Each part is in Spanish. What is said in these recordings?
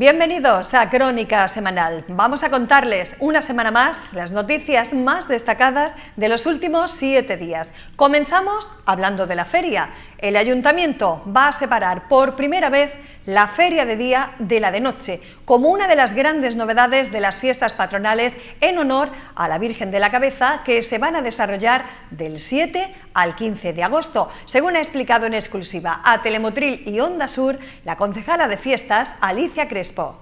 Bienvenidos a Crónica Semanal. Vamos a contarles una semana más las noticias más destacadas de los últimos siete días. Comenzamos hablando de la feria. El ayuntamiento va a separar por primera vez la feria de día de la de noche, como una de las grandes novedades de las fiestas patronales en honor a la Virgen de la Cabeza que se van a desarrollar del 7 al 15 de agosto. Según ha explicado en exclusiva a Telemotril y Onda Sur, la concejala de fiestas, Alicia Crespo.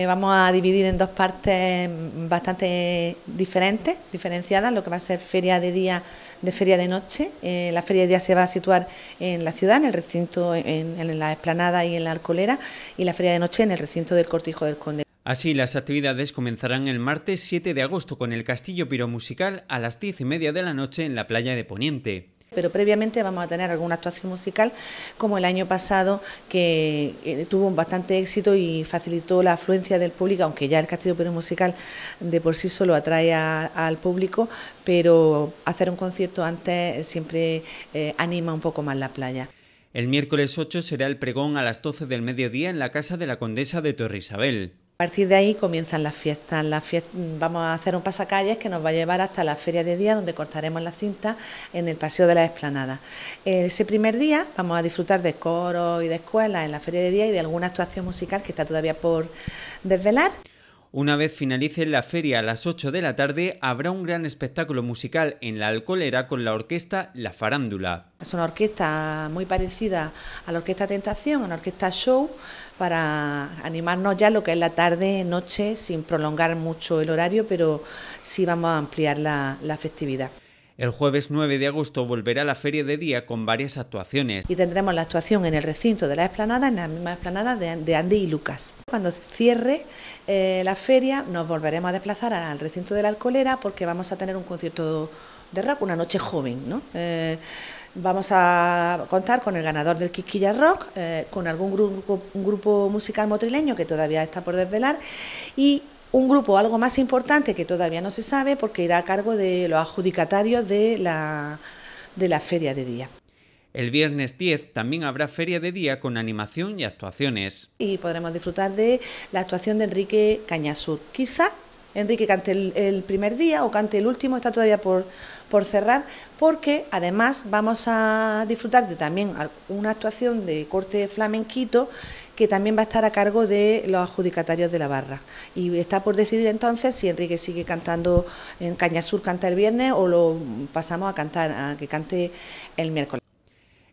Eh, vamos a dividir en dos partes bastante diferentes, diferenciadas, lo que va a ser feria de día de feria de noche. Eh, la feria de día se va a situar en la ciudad, en el recinto, en, la esplanada y en la alcolera, y la feria de noche en el recinto del Cortijo del Conde. Así, las actividades comenzarán el martes 7 de agosto con el Castillo Piromusical a las 10 y media de la noche en la playa de Poniente. Pero previamente vamos a tener alguna actuación musical, como el año pasado, que tuvo eh, tuvo bastante éxito y facilitó la afluencia del público, aunque ya el Castillo Perú Musical de por sí solo atrae al público, pero hacer un concierto antes siempre eh, anima un poco más la playa. El miércoles 8 será el pregón a las 12 del mediodía en la casa de la condesa de Torre Isabel. A partir de ahí comienzan las fiestas. Vamos a hacer un pasacalles que nos va a llevar hasta la feria de día, donde cortaremos la cinta en el Paseo de la Esplanada. Ese primer día vamos a disfrutar de coros y de escuelas en la feria de día y de alguna actuación musical que está todavía por desvelar. Una vez finalice la feria a las 8 de la tarde, habrá un gran espectáculo musical en la Alcolera con la orquesta La Farándula. Es una orquesta muy parecida a la Orquesta Tentación, ...a una orquesta show, para animarnos ya lo que es la tarde, noche, sin prolongar mucho el horario, pero sí vamos a ampliar la festividad. El jueves 9 de agosto volverá la feria de día con varias actuaciones. Y tendremos la actuación en el recinto de la esplanada, en la misma esplanada de, Andy y Lucas. Cuando cierre eh, la feria nos volveremos a desplazar al recinto de la Alcolera porque vamos a tener un concierto de rock, una noche joven, eh, vamos a contar con el ganador del Quisquilla Rock, eh, con algún grupo, musical motrileño que todavía está por desvelar y un grupo algo más importante que todavía no se sabe porque irá a cargo de los adjudicatarios de la, de la feria de día. El viernes 10 también habrá feria de día con animación y actuaciones. Y podremos disfrutar de la actuación de Enrique Cañasur. Quizá Enrique cante el primer día o cante el último, está todavía por, por cerrar, porque además vamos a disfrutar de también una actuación de corte flamenquito que también va a estar a cargo de los adjudicatarios de la barra. Y está por decidir entonces si Enrique sigue cantando en Caña Sur canta el viernes o lo pasamos a cantar, a que cante el miércoles.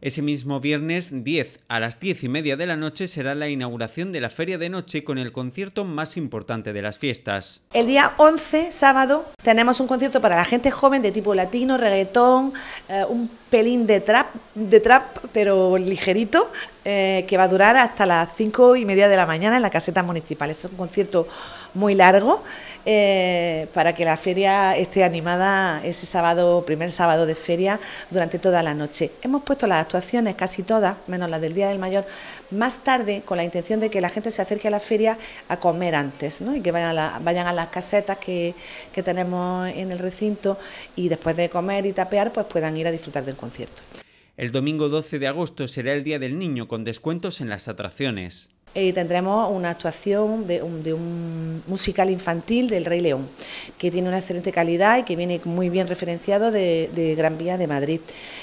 Ese mismo viernes 10 a las 10 y media de la noche será la inauguración de la Feria de Noche con el concierto más importante de las fiestas. El día 11, sábado, tenemos un concierto para la gente joven de tipo latino, reggaetón, eh, un de trap, de trap pero ligerito, eh, que va a durar hasta las cinco y media de la mañana en la caseta municipal. Es un concierto muy largo eh, para que la feria esté animada ese sábado, primer sábado de feria, durante toda la noche. Hemos puesto las actuaciones, casi todas, menos las del Día del Mayor, más tarde con la intención de que la gente se acerque a la feria a comer antes y que vayan a, las casetas que, que tenemos en el recinto y después de comer y tapear pues puedan ir a disfrutar del el domingo 12 de agosto será el Día del Niño con descuentos en las atracciones. Eh, tendremos una actuación de un, musical infantil del Rey León, que tiene una excelente calidad y que viene muy bien referenciado de, Gran Vía de Madrid.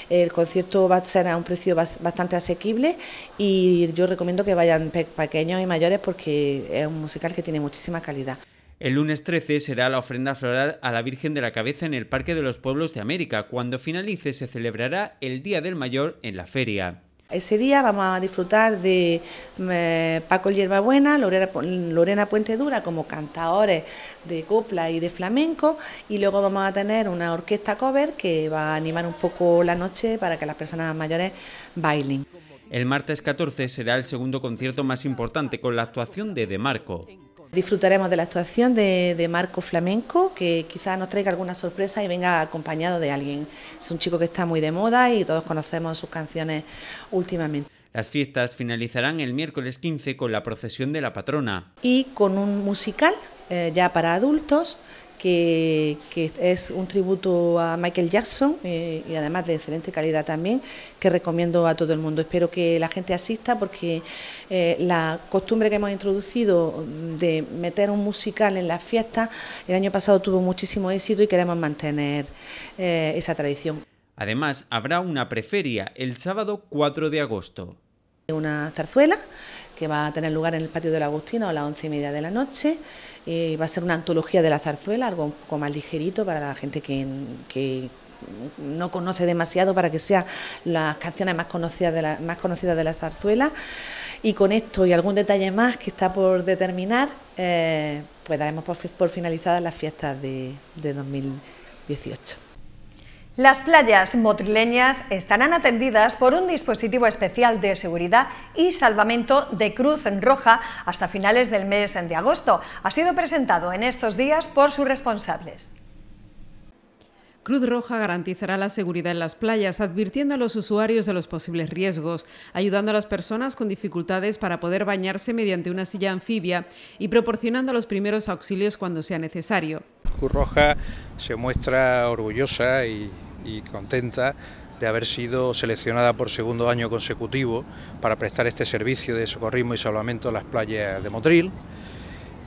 El concierto va a ser a un precio bastante asequible y yo recomiendo que vayan pequeños y mayores porque es un musical que tiene muchísima calidad. El lunes 13 será la ofrenda floral a la Virgen de la Cabeza en el Parque de los Pueblos de América. Cuando finalice se celebrará el Día del Mayor en la feria. Ese día vamos a disfrutar de mm, eh, Paco Hierbabuena, Lorena, Lorena Puente Dura como cantadores de copla y de flamenco y luego vamos a tener una orquesta cover que va a animar un poco la noche para que las personas mayores bailen. El martes 14 será el segundo concierto más importante con la actuación de De Marco. Disfrutaremos de la actuación de, Marco Flamenco, que quizás nos traiga alguna sorpresa y venga acompañado de alguien. Es un chico que está muy de moda y todos conocemos sus canciones últimamente. Las fiestas finalizarán el miércoles 15 con la procesión de la patrona. Y con un musical eh, ya para adultos que, es un tributo a Michael Jackson eh, y además de excelente calidad también, que recomiendo a todo el mundo. Espero que la gente asista porque eh, la costumbre que hemos introducido de meter un musical en las fiestas, el año pasado tuvo muchísimo éxito y queremos mantener eh, esa tradición. Además, habrá una preferia el sábado 4 de agosto. Una zarzuela que va a tener lugar en el patio del Agustino a las once y media de la noche. Eh, va a ser una antología de la zarzuela, algo un poco más ligerito para la gente que, no conoce demasiado para que sean las canciones más conocidas de la, más conocidas de la zarzuela. Y con esto y algún detalle más que está por determinar, eh, pues daremos por, finalizadas las fiestas de 2018. Las playas motrileñas estarán atendidas por un dispositivo especial de seguridad y salvamento de Cruz Roja hasta finales del mes de agosto. Ha sido presentado en estos días por sus responsables. Cruz Roja garantizará la seguridad en las playas, advirtiendo a los usuarios de los posibles riesgos, ayudando a las personas con dificultades para poder bañarse mediante una silla anfibia y proporcionando los primeros auxilios cuando sea necesario. Cruz Roja se muestra orgullosa y y contenta de haber sido seleccionada por segundo año consecutivo para prestar este servicio de socorrismo y salvamento ...en las playas de Motril.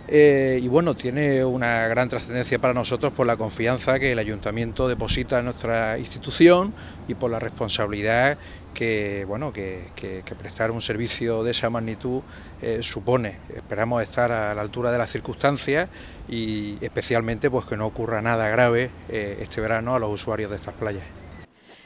Eh, y bueno, tiene una gran trascendencia para nosotros por la confianza que el ayuntamiento deposita en nuestra institución y por la responsabilidad que, bueno, que, prestar un servicio de esa magnitud eh, supone. Esperamos estar a la altura de las circunstancias y especialmente pues que no ocurra nada grave eh, este verano a los usuarios de estas playas.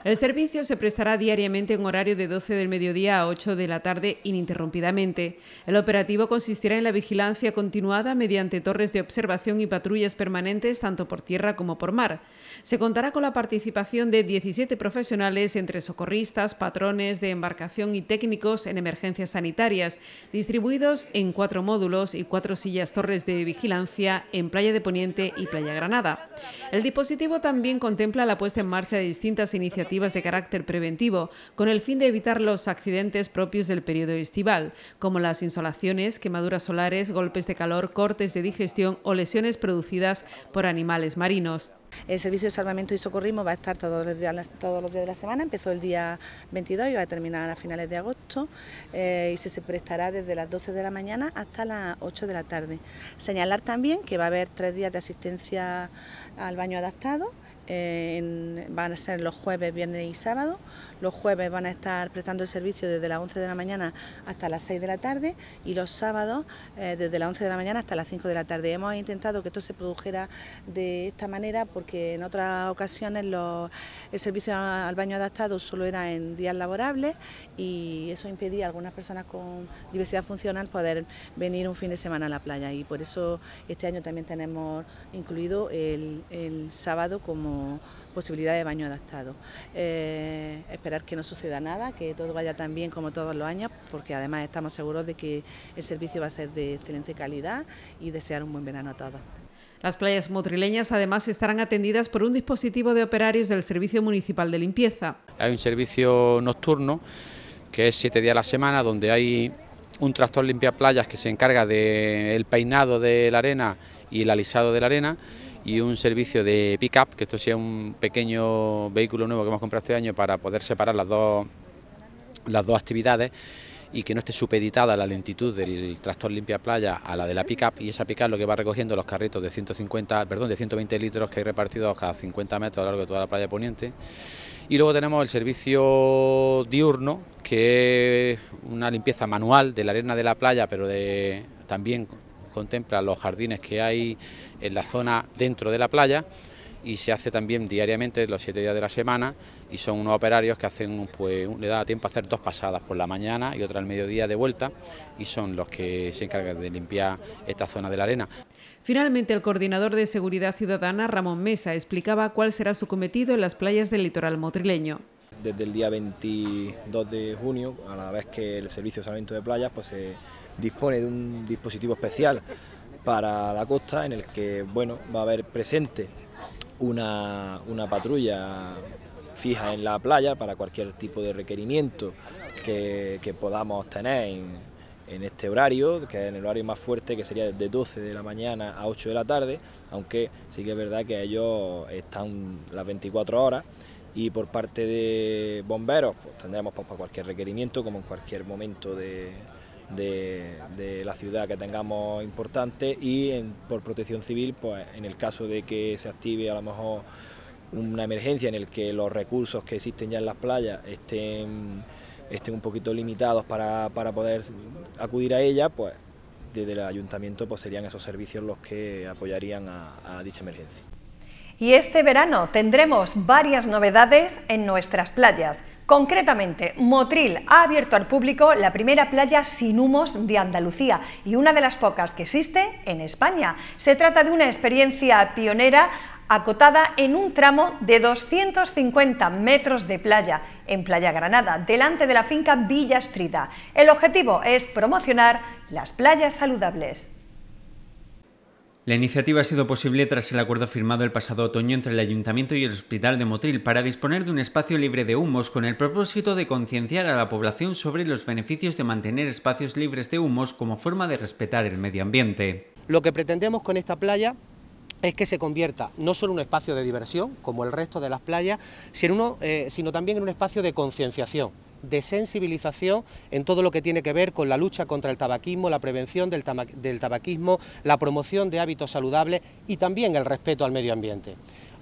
El servicio se prestará diariamente en horario de 12 del mediodía a 8 de la tarde ininterrumpidamente. El operativo consistirá en la vigilancia continuada mediante torres de observación y patrullas permanentes tanto por tierra como por mar. Se contará con la participación de 17 profesionales entre socorristas, patrones de embarcación y técnicos en emergencias sanitarias, distribuidos en cuatro módulos y cuatro sillas torres de vigilancia en Playa de Poniente y Playa Granada. El dispositivo también contempla la puesta en marcha de distintas iniciativas de carácter preventivo con el fin de evitar los accidentes propios del periodo estival, como las insolaciones, quemaduras solares, golpes de calor, cortes de digestión o lesiones producidas por animales marinos. El servicio de salvamento y socorrismo va a estar todos los días, de la semana, empezó el día 22 y va a terminar a finales de agosto eh, y se, se, prestará desde las 12 de la mañana hasta las 8 de la tarde. Señalar también que va a haber tres días de asistencia al baño adaptado en, van a ser los jueves, viernes y sábado los jueves van a estar prestando el servicio desde las 11 de la mañana hasta las 6 de la tarde y los sábados eh, desde las 11 de la mañana hasta las 5 de la tarde. Hemos intentado que esto se produjera de esta manera porque en otras ocasiones el servicio al baño adaptado solo era en días laborables y eso impedía a algunas personas con diversidad funcional poder venir un fin de semana a la playa y por eso este año también tenemos incluido el sábado como posibilidad de baño adaptado. Eh, esperar que no suceda nada, que todo vaya tan bien como todos los años, porque además estamos seguros de que el servicio va a ser de excelente calidad y desear un buen verano a todos. Las playas motrileñas además estarán atendidas por un dispositivo de operarios del Servicio Municipal de Limpieza. Hay un servicio nocturno que es siete días a la semana donde hay un tractor limpia playas que se encarga del peinado de la arena y el alisado de la arena y un servicio de pick-up, que esto sea un pequeño vehículo nuevo que hemos comprado este año para poder separar las dos, las dos actividades y que no esté supeditada la lentitud del tractor limpia playa a la de la pick-up y esa pick-up lo que va recogiendo los carritos de 150, perdón, de 120 litros que hay repartidos cada 50 metros a lo largo de toda la playa poniente. Y luego tenemos el servicio diurno, que es una limpieza manual de la arena de la playa, pero de, también contempla los jardines que hay en la zona dentro de la playa y se hace también diariamente los siete días de la semana y son unos operarios que hacen pues le da tiempo a hacer dos pasadas por la mañana y otra al mediodía de vuelta y son los que se encargan de limpiar esta zona de la arena. Finalmente, el coordinador de Seguridad Ciudadana, Ramón Mesa, explicaba cuál será su cometido en las playas del litoral motrileño desde el día 22 de junio, a la vez que el Servicio de Salvamento de Playas pues, se dispone de un dispositivo especial para la costa en el que bueno, va a haber presente una, patrulla fija en la playa para cualquier tipo de requerimiento que, podamos tener en, este horario, que es en el horario más fuerte, que sería de 12 de la mañana a 8 de la tarde, aunque sí que es verdad que ellos están las 24 horas y por parte de bomberos pues, tendremos pues, para cualquier requerimiento como en cualquier momento de, de, la ciudad que tengamos importante y por protección civil, pues en el caso de que se active a lo mejor una emergencia en el que los recursos que existen ya en las playas estén, estén un poquito limitados para, poder acudir a ella, pues desde el ayuntamiento pues serían esos servicios los que apoyarían a dicha emergencia. Y este verano tendremos varias novedades en nuestras playas. Concretamente, Motril ha abierto al público la primera playa sin humos de Andalucía y una de las pocas que existe en España. Se trata de una experiencia pionera acotada en un tramo de 250 metros de playa en Playa Granada, delante de la finca Villa Estrida. El objetivo es promocionar las playas saludables. La iniciativa ha sido posible tras el acuerdo firmado el pasado otoño entre el Ayuntamiento y el Hospital de Motril para disponer de un espacio libre de humos con el propósito de concienciar a la población sobre los beneficios de mantener espacios libres de humos como forma de respetar el medio ambiente. Lo que pretendemos con esta playa es que se convierta no solo en un espacio de diversión, como el resto de las playas, sino, eh, sino también en un espacio de concienciación de sensibilización en todo lo que tiene que ver con la lucha contra el tabaquismo, la prevención del, tabaquismo, la promoción de hábitos saludables y también el respeto al medio ambiente.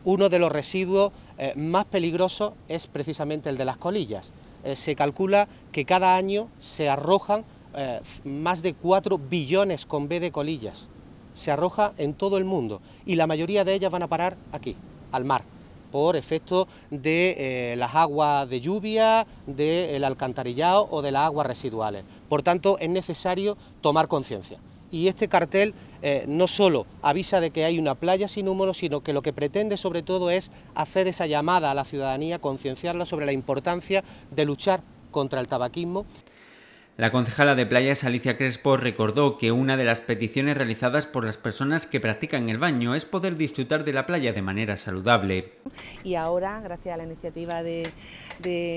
Uno de los residuos eh, más peligrosos es precisamente el de las colillas. Eh, se calcula que cada año se arrojan eh, más de 4 billones con B de colillas. Se arroja en todo el mundo y la mayoría de ellas van a parar aquí, al mar por efecto de eh, las aguas de lluvia, del alcantarillado o de las aguas residuales. Por tanto, es necesario tomar conciencia. Y este cartel eh, no solo avisa de que hay una playa sin humo... sino que lo que pretende sobre todo es hacer esa llamada a la ciudadanía, concienciarla sobre la importancia de luchar contra el tabaquismo. La concejala de playas Alicia Crespo recordó que una de las peticiones realizadas por las personas que practican el baño es poder disfrutar de la playa de manera saludable. Y ahora, gracias a la iniciativa de,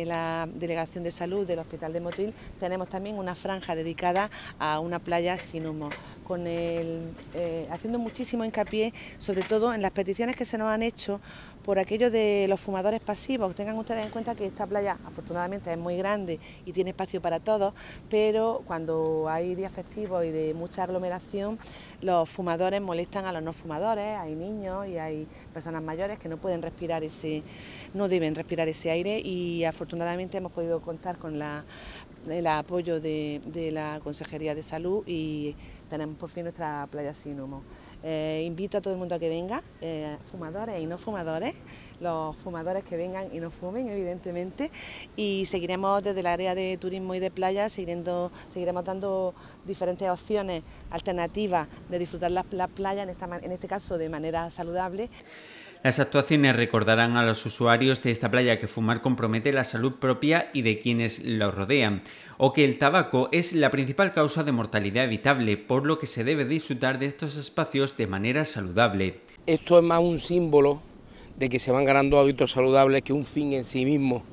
la Delegación de Salud del Hospital de Motril, tenemos también una franja dedicada a una playa sin humo, con el, eh, haciendo muchísimo hincapié sobre todo en las peticiones que se nos han hecho por aquello de los fumadores pasivos. Tengan ustedes en cuenta que esta playa afortunadamente es muy grande y tiene espacio para todos, pero cuando hay días festivos y de mucha aglomeración, los fumadores molestan a los no fumadores, hay niños y hay personas mayores que no pueden respirar ese, no deben respirar ese aire y afortunadamente hemos podido contar con la, el apoyo de, de la Consejería de Salud y tenemos por fin nuestra playa sin humo. Eh, invito a todo el mundo a que venga, eh, fumadores y no fumadores, los fumadores que vengan y no fumen, evidentemente, y seguiremos desde el área de turismo y de playa, siguiendo, seguiremos dando diferentes opciones alternativas de disfrutar la playa, en, en este caso de manera saludable. Las actuaciones recordarán a los usuarios de esta playa que fumar compromete la salud propia y de quienes los rodean o que el tabaco es la principal causa de mortalidad evitable, por lo que se debe disfrutar de estos espacios de manera saludable. Esto es más un símbolo de que se van ganando hábitos saludables que un fin en sí mismo.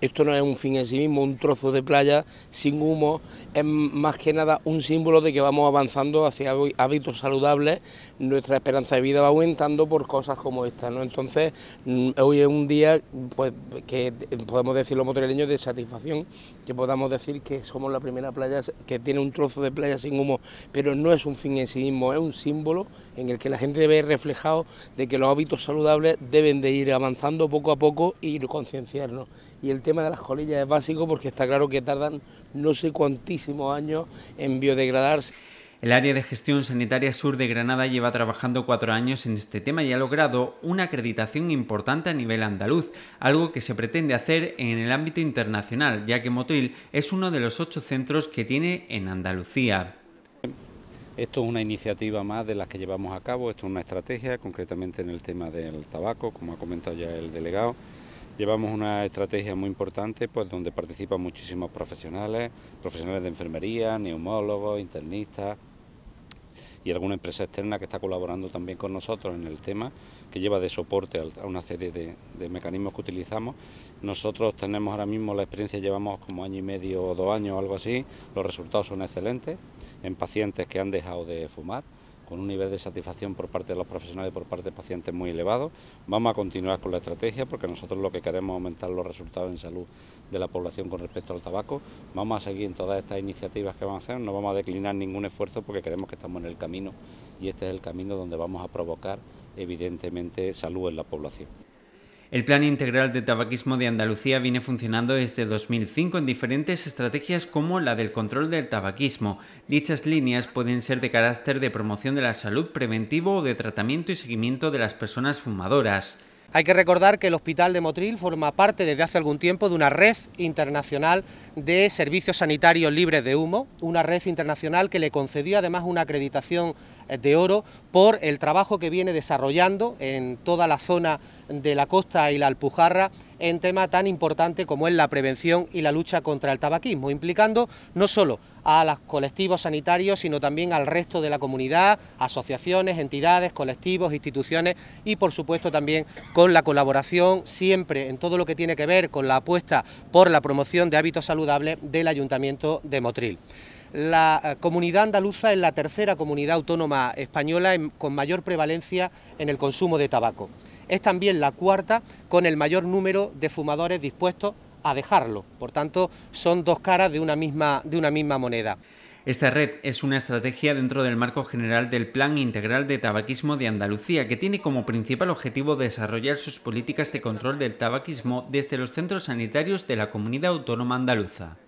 Esto no es un fin en sí mismo, un trozo de playa sin humo, es más que nada un símbolo de que vamos avanzando hacia hábitos saludables nuestra esperanza de vida va aumentando por cosas como esta, ¿no? Entonces, mm, hoy es un día pues, que podemos decir los motoreleños... de satisfacción, que podamos decir que somos la primera playa que tiene un trozo de playa sin humo, pero no es un fin en sí mismo, es un símbolo en el que la gente ve reflejado de que los hábitos saludables deben de ir avanzando poco a poco y concienciarnos. Y el tema de las colillas es básico porque está claro que tardan no sé cuantísimos años en biodegradarse. El área de gestión sanitaria sur de Granada lleva trabajando cuatro años en este tema y ha logrado una acreditación importante a nivel andaluz, algo que se pretende hacer en el ámbito internacional, ya que Motril es uno de los ocho centros que tiene en Andalucía. Esto es una iniciativa más de las que llevamos a cabo, esto es una estrategia, concretamente en el tema del tabaco, como ha comentado ya el delegado. Llevamos una estrategia muy importante, pues donde participan muchísimos profesionales, profesionales de enfermería, neumólogos, internistas, y alguna empresa externa que está colaborando también con nosotros en el tema, que lleva de soporte a una serie de, mecanismos que utilizamos. Nosotros tenemos ahora mismo la experiencia, llevamos como año y medio o dos años o algo así, los resultados son excelentes en pacientes que han dejado de fumar con un nivel de satisfacción por parte de los profesionales y por parte de pacientes muy elevado. Vamos a continuar con la estrategia porque nosotros lo que queremos es aumentar los resultados en salud de la población con respecto al tabaco. Vamos a seguir en todas estas iniciativas que vamos a hacer, no vamos a declinar ningún esfuerzo porque queremos que estamos en el camino y este es el camino donde vamos a provocar evidentemente salud en la población. El Plan Integral de Tabaquismo de Andalucía viene funcionando desde 2005 en diferentes estrategias como la del control del tabaquismo. Dichas líneas pueden ser de carácter de promoción de la salud preventivo o de tratamiento y seguimiento de las personas fumadoras. Hay que recordar que el Hospital de Motril forma parte desde hace algún tiempo de una red internacional de servicios sanitarios libres de humo, una red internacional que le concedió además una acreditación de oro por el trabajo que viene desarrollando en toda la zona de la costa y la Alpujarra en tema tan importante como es la prevención y la lucha contra el tabaquismo, implicando no solo a los colectivos sanitarios, sino también al resto de la comunidad, asociaciones, entidades, colectivos, instituciones y por supuesto también con la colaboración siempre en todo lo que tiene que ver con la apuesta por la promoción de hábitos saludables del Ayuntamiento de Motril la eh, comunidad andaluza es la tercera comunidad autónoma española con mayor prevalencia en el consumo de tabaco. Es también la cuarta con el mayor número de fumadores dispuestos a dejarlo. Por tanto, son dos caras de una misma moneda. Esta red es una estrategia dentro del marco general del Plan Integral de Tabaquismo de Andalucía, que tiene como principal objetivo desarrollar sus políticas de control del tabaquismo desde los centros sanitarios de la comunidad autónoma andaluza.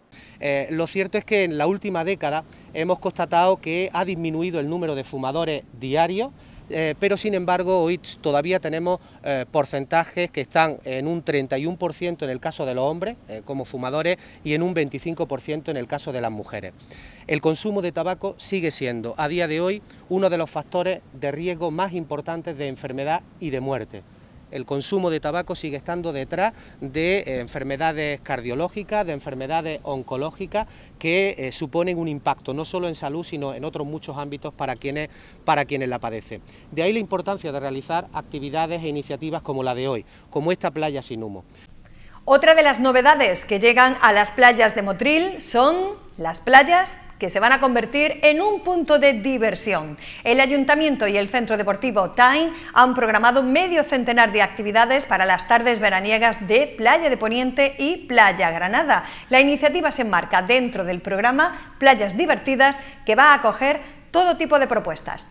Eh, lo cierto es que en la última década hemos constatado que ha disminuido el número de fumadores diarios, eh, pero sin embargo hoy todavía tenemos eh, porcentajes que están en un 31% en el caso de los hombres como fumadores y en un 25% en el caso de las mujeres. El consumo de tabaco sigue siendo a día de hoy uno de los factores de riesgo más importantes de enfermedad y de muerte el consumo de tabaco sigue estando detrás de eh, enfermedades cardiológicas, de enfermedades oncológicas que eh, suponen un impacto no solo en salud sino en otros muchos ámbitos para quienes, para quienes la padecen. De ahí la importancia de realizar actividades e iniciativas como la de hoy, como esta playa sin humo. Otra de las novedades que llegan a las playas de Motril son las playas que se van a convertir en un punto de diversión. El Ayuntamiento y el Centro Deportivo Time han programado medio centenar de actividades para las tardes veraniegas de Playa de Poniente y Playa Granada. La iniciativa se enmarca dentro del programa Playas Divertidas que va a acoger todo tipo de propuestas.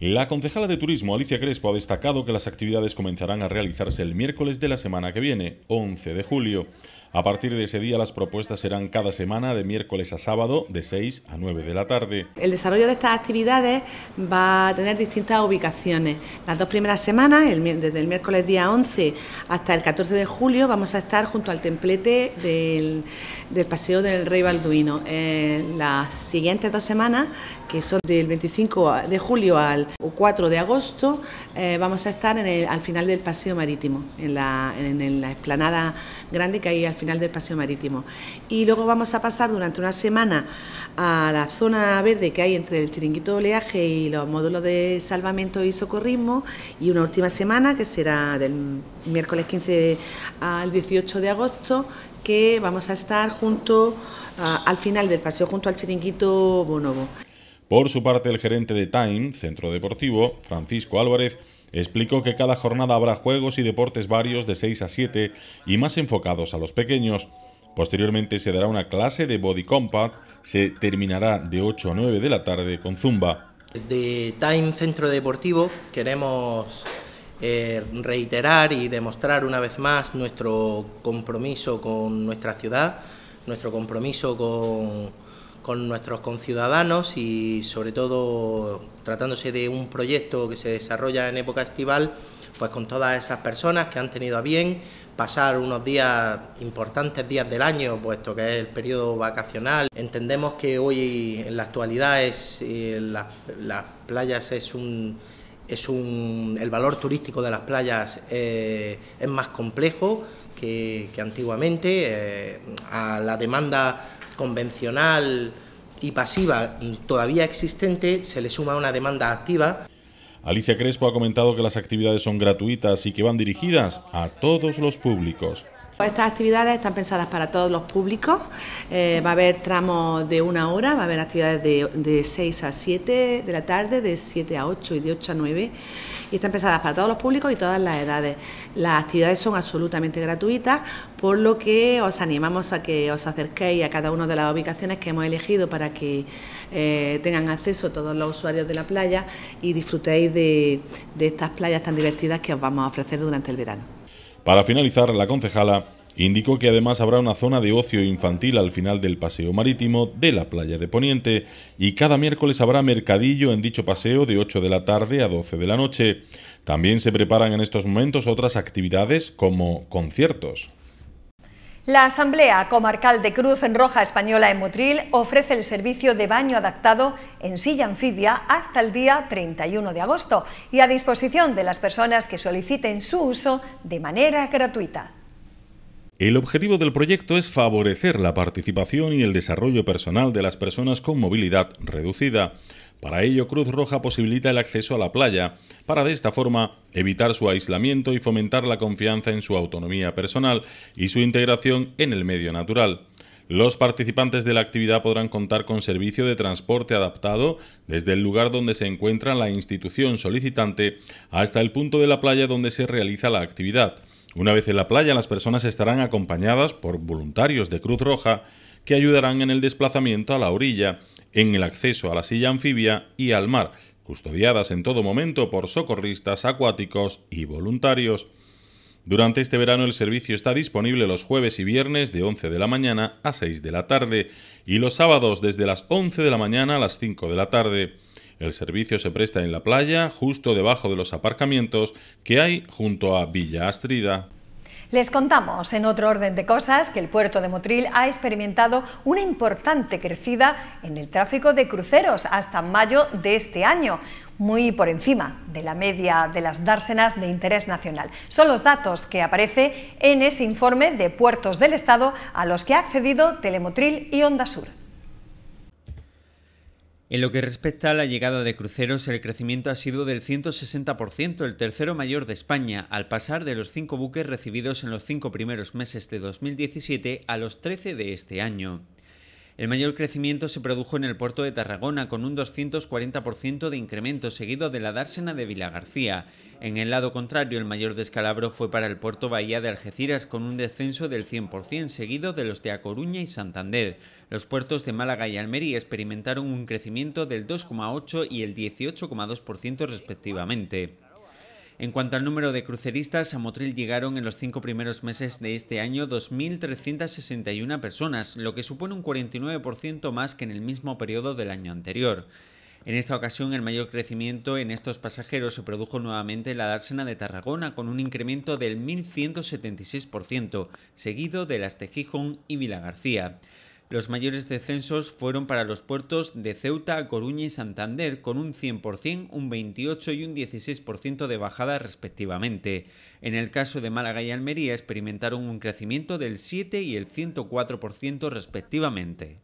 La concejala de Turismo, Alicia Crespo, ha destacado que las actividades comenzarán a realizarse el miércoles de la semana que viene, 11 de julio. A partir de ese día las propuestas serán cada semana de miércoles a sábado de 6 a 9 de la tarde. El desarrollo de estas actividades va a tener distintas ubicaciones. Las dos primeras semanas, desde el miércoles día 11 hasta el 14 de julio, vamos a estar junto al templete del, Paseo del Rey Balduino. ...en eh, las siguientes dos semanas que son del 25 de julio al 4 de agosto, eh, vamos a estar al final del paseo marítimo, en la, en, la explanada grande que hay al final del paseo marítimo. Y luego vamos a pasar durante una semana a la zona verde que hay entre el chiringuito oleaje y los módulos de salvamento y socorrismo, y una última semana que será del miércoles 15 al 18 de agosto, que vamos a estar junto al final del paseo junto al chiringuito Bonobo. Por su parte, el gerente de Time, Centro Deportivo, Francisco Álvarez, explicó que cada jornada habrá juegos y deportes varios de 6 a 7 y más enfocados a los pequeños. Posteriormente se dará una clase de Body Compact, se terminará de 8 a 9 de la tarde con Zumba. Desde Time Centro Deportivo queremos eh, reiterar y demostrar una vez más nuestro compromiso con nuestra ciudad, nuestro compromiso con con nuestros conciudadanos y sobre todo tratándose de un proyecto que se desarrolla en época estival, pues con todas esas personas que han tenido a bien pasar unos días importantes días del año, puesto que es el periodo vacacional. Entendemos que hoy en la actualidad es eh, las, playas es un es un, el valor turístico de las playas eh, es más complejo que, que antiguamente. Eh, a la demanda convencional y pasiva todavía existente, se le suma una demanda activa. Alicia Crespo ha comentado que las actividades son gratuitas y que van dirigidas a todos los públicos. Pues estas actividades están pensadas para todos los públicos. Eh, va a haber tramos de una hora, va a haber actividades de, de 6 a 7 de la tarde, de 7 a 8 y de 8 a 9 y están pensadas para todos los públicos y todas las edades. Las actividades son absolutamente gratuitas, por lo que os animamos a que os acerquéis a cada una de las ubicaciones que hemos elegido para que eh, tengan acceso todos los usuarios de la playa y disfrutéis de, de estas playas tan divertidas que os vamos a ofrecer durante el verano. Para finalizar, la concejala Indicó que además habrá una zona de ocio infantil al final del paseo marítimo de la playa de Poniente y cada miércoles habrá mercadillo en dicho paseo de 8 de la tarde a 12 de la noche. También se preparan en estos momentos otras actividades como conciertos. La Asamblea Comarcal de Cruz en Roja Española en Motril ofrece el servicio de baño adaptado en silla anfibia hasta el día 31 de agosto y a disposición de las personas que soliciten su uso de manera gratuita. El objetivo del proyecto es favorecer la participación y el desarrollo personal de las personas con movilidad reducida. Para ello, Cruz Roja posibilita el acceso a la playa, para de esta forma evitar su aislamiento y fomentar la confianza en su autonomía personal y su integración en el medio natural. Los participantes de la actividad podrán contar con servicio de transporte adaptado desde el lugar donde se encuentra la institución solicitante hasta el punto de la playa donde se realiza la actividad, una vez en la playa, las personas estarán acompañadas por voluntarios de Cruz Roja que ayudarán en el desplazamiento a la orilla, en el acceso a la silla anfibia y al mar, custodiadas en todo momento por socorristas acuáticos y voluntarios. Durante este verano el servicio está disponible los jueves y viernes de 11 de la mañana a 6 de la tarde y los sábados desde las 11 de la mañana a las 5 de la tarde. El servicio se presta en la playa, justo debajo de los aparcamientos que hay junto a Villa Astrida. Les contamos, en otro orden de cosas, que el puerto de Motril ha experimentado una importante crecida en el tráfico de cruceros hasta mayo de este año, muy por encima de la media de las dársenas de interés nacional. Son los datos que aparece en ese informe de puertos del Estado a los que ha accedido Telemotril y Onda Sur. En lo que respecta a la llegada de cruceros, el crecimiento ha sido del 160%, el tercero mayor de España, al pasar de los cinco buques recibidos en los cinco primeros meses de 2017 a los 13 de este año. El mayor crecimiento se produjo en el puerto de Tarragona, con un 240% de incremento, seguido de la dársena de Vilagarcía. En el lado contrario, el mayor descalabro fue para el puerto Bahía de Algeciras, con un descenso del 100%, seguido de los de A Coruña y Santander. Los puertos de Málaga y Almería experimentaron un crecimiento del 2,8 y el 18,2% respectivamente. En cuanto al número de cruceristas, a Motril llegaron en los cinco primeros meses de este año 2.361 personas, lo que supone un 49% más que en el mismo periodo del año anterior. En esta ocasión, el mayor crecimiento en estos pasajeros se produjo nuevamente en la dársena de Tarragona, con un incremento del 1.176%, seguido de las de Gijón y García. Los mayores descensos fueron para los puertos de Ceuta, Coruña y Santander, con un 100%, un 28% y un 16% de bajada respectivamente. En el caso de Málaga y Almería experimentaron un crecimiento del 7 y el 104% respectivamente.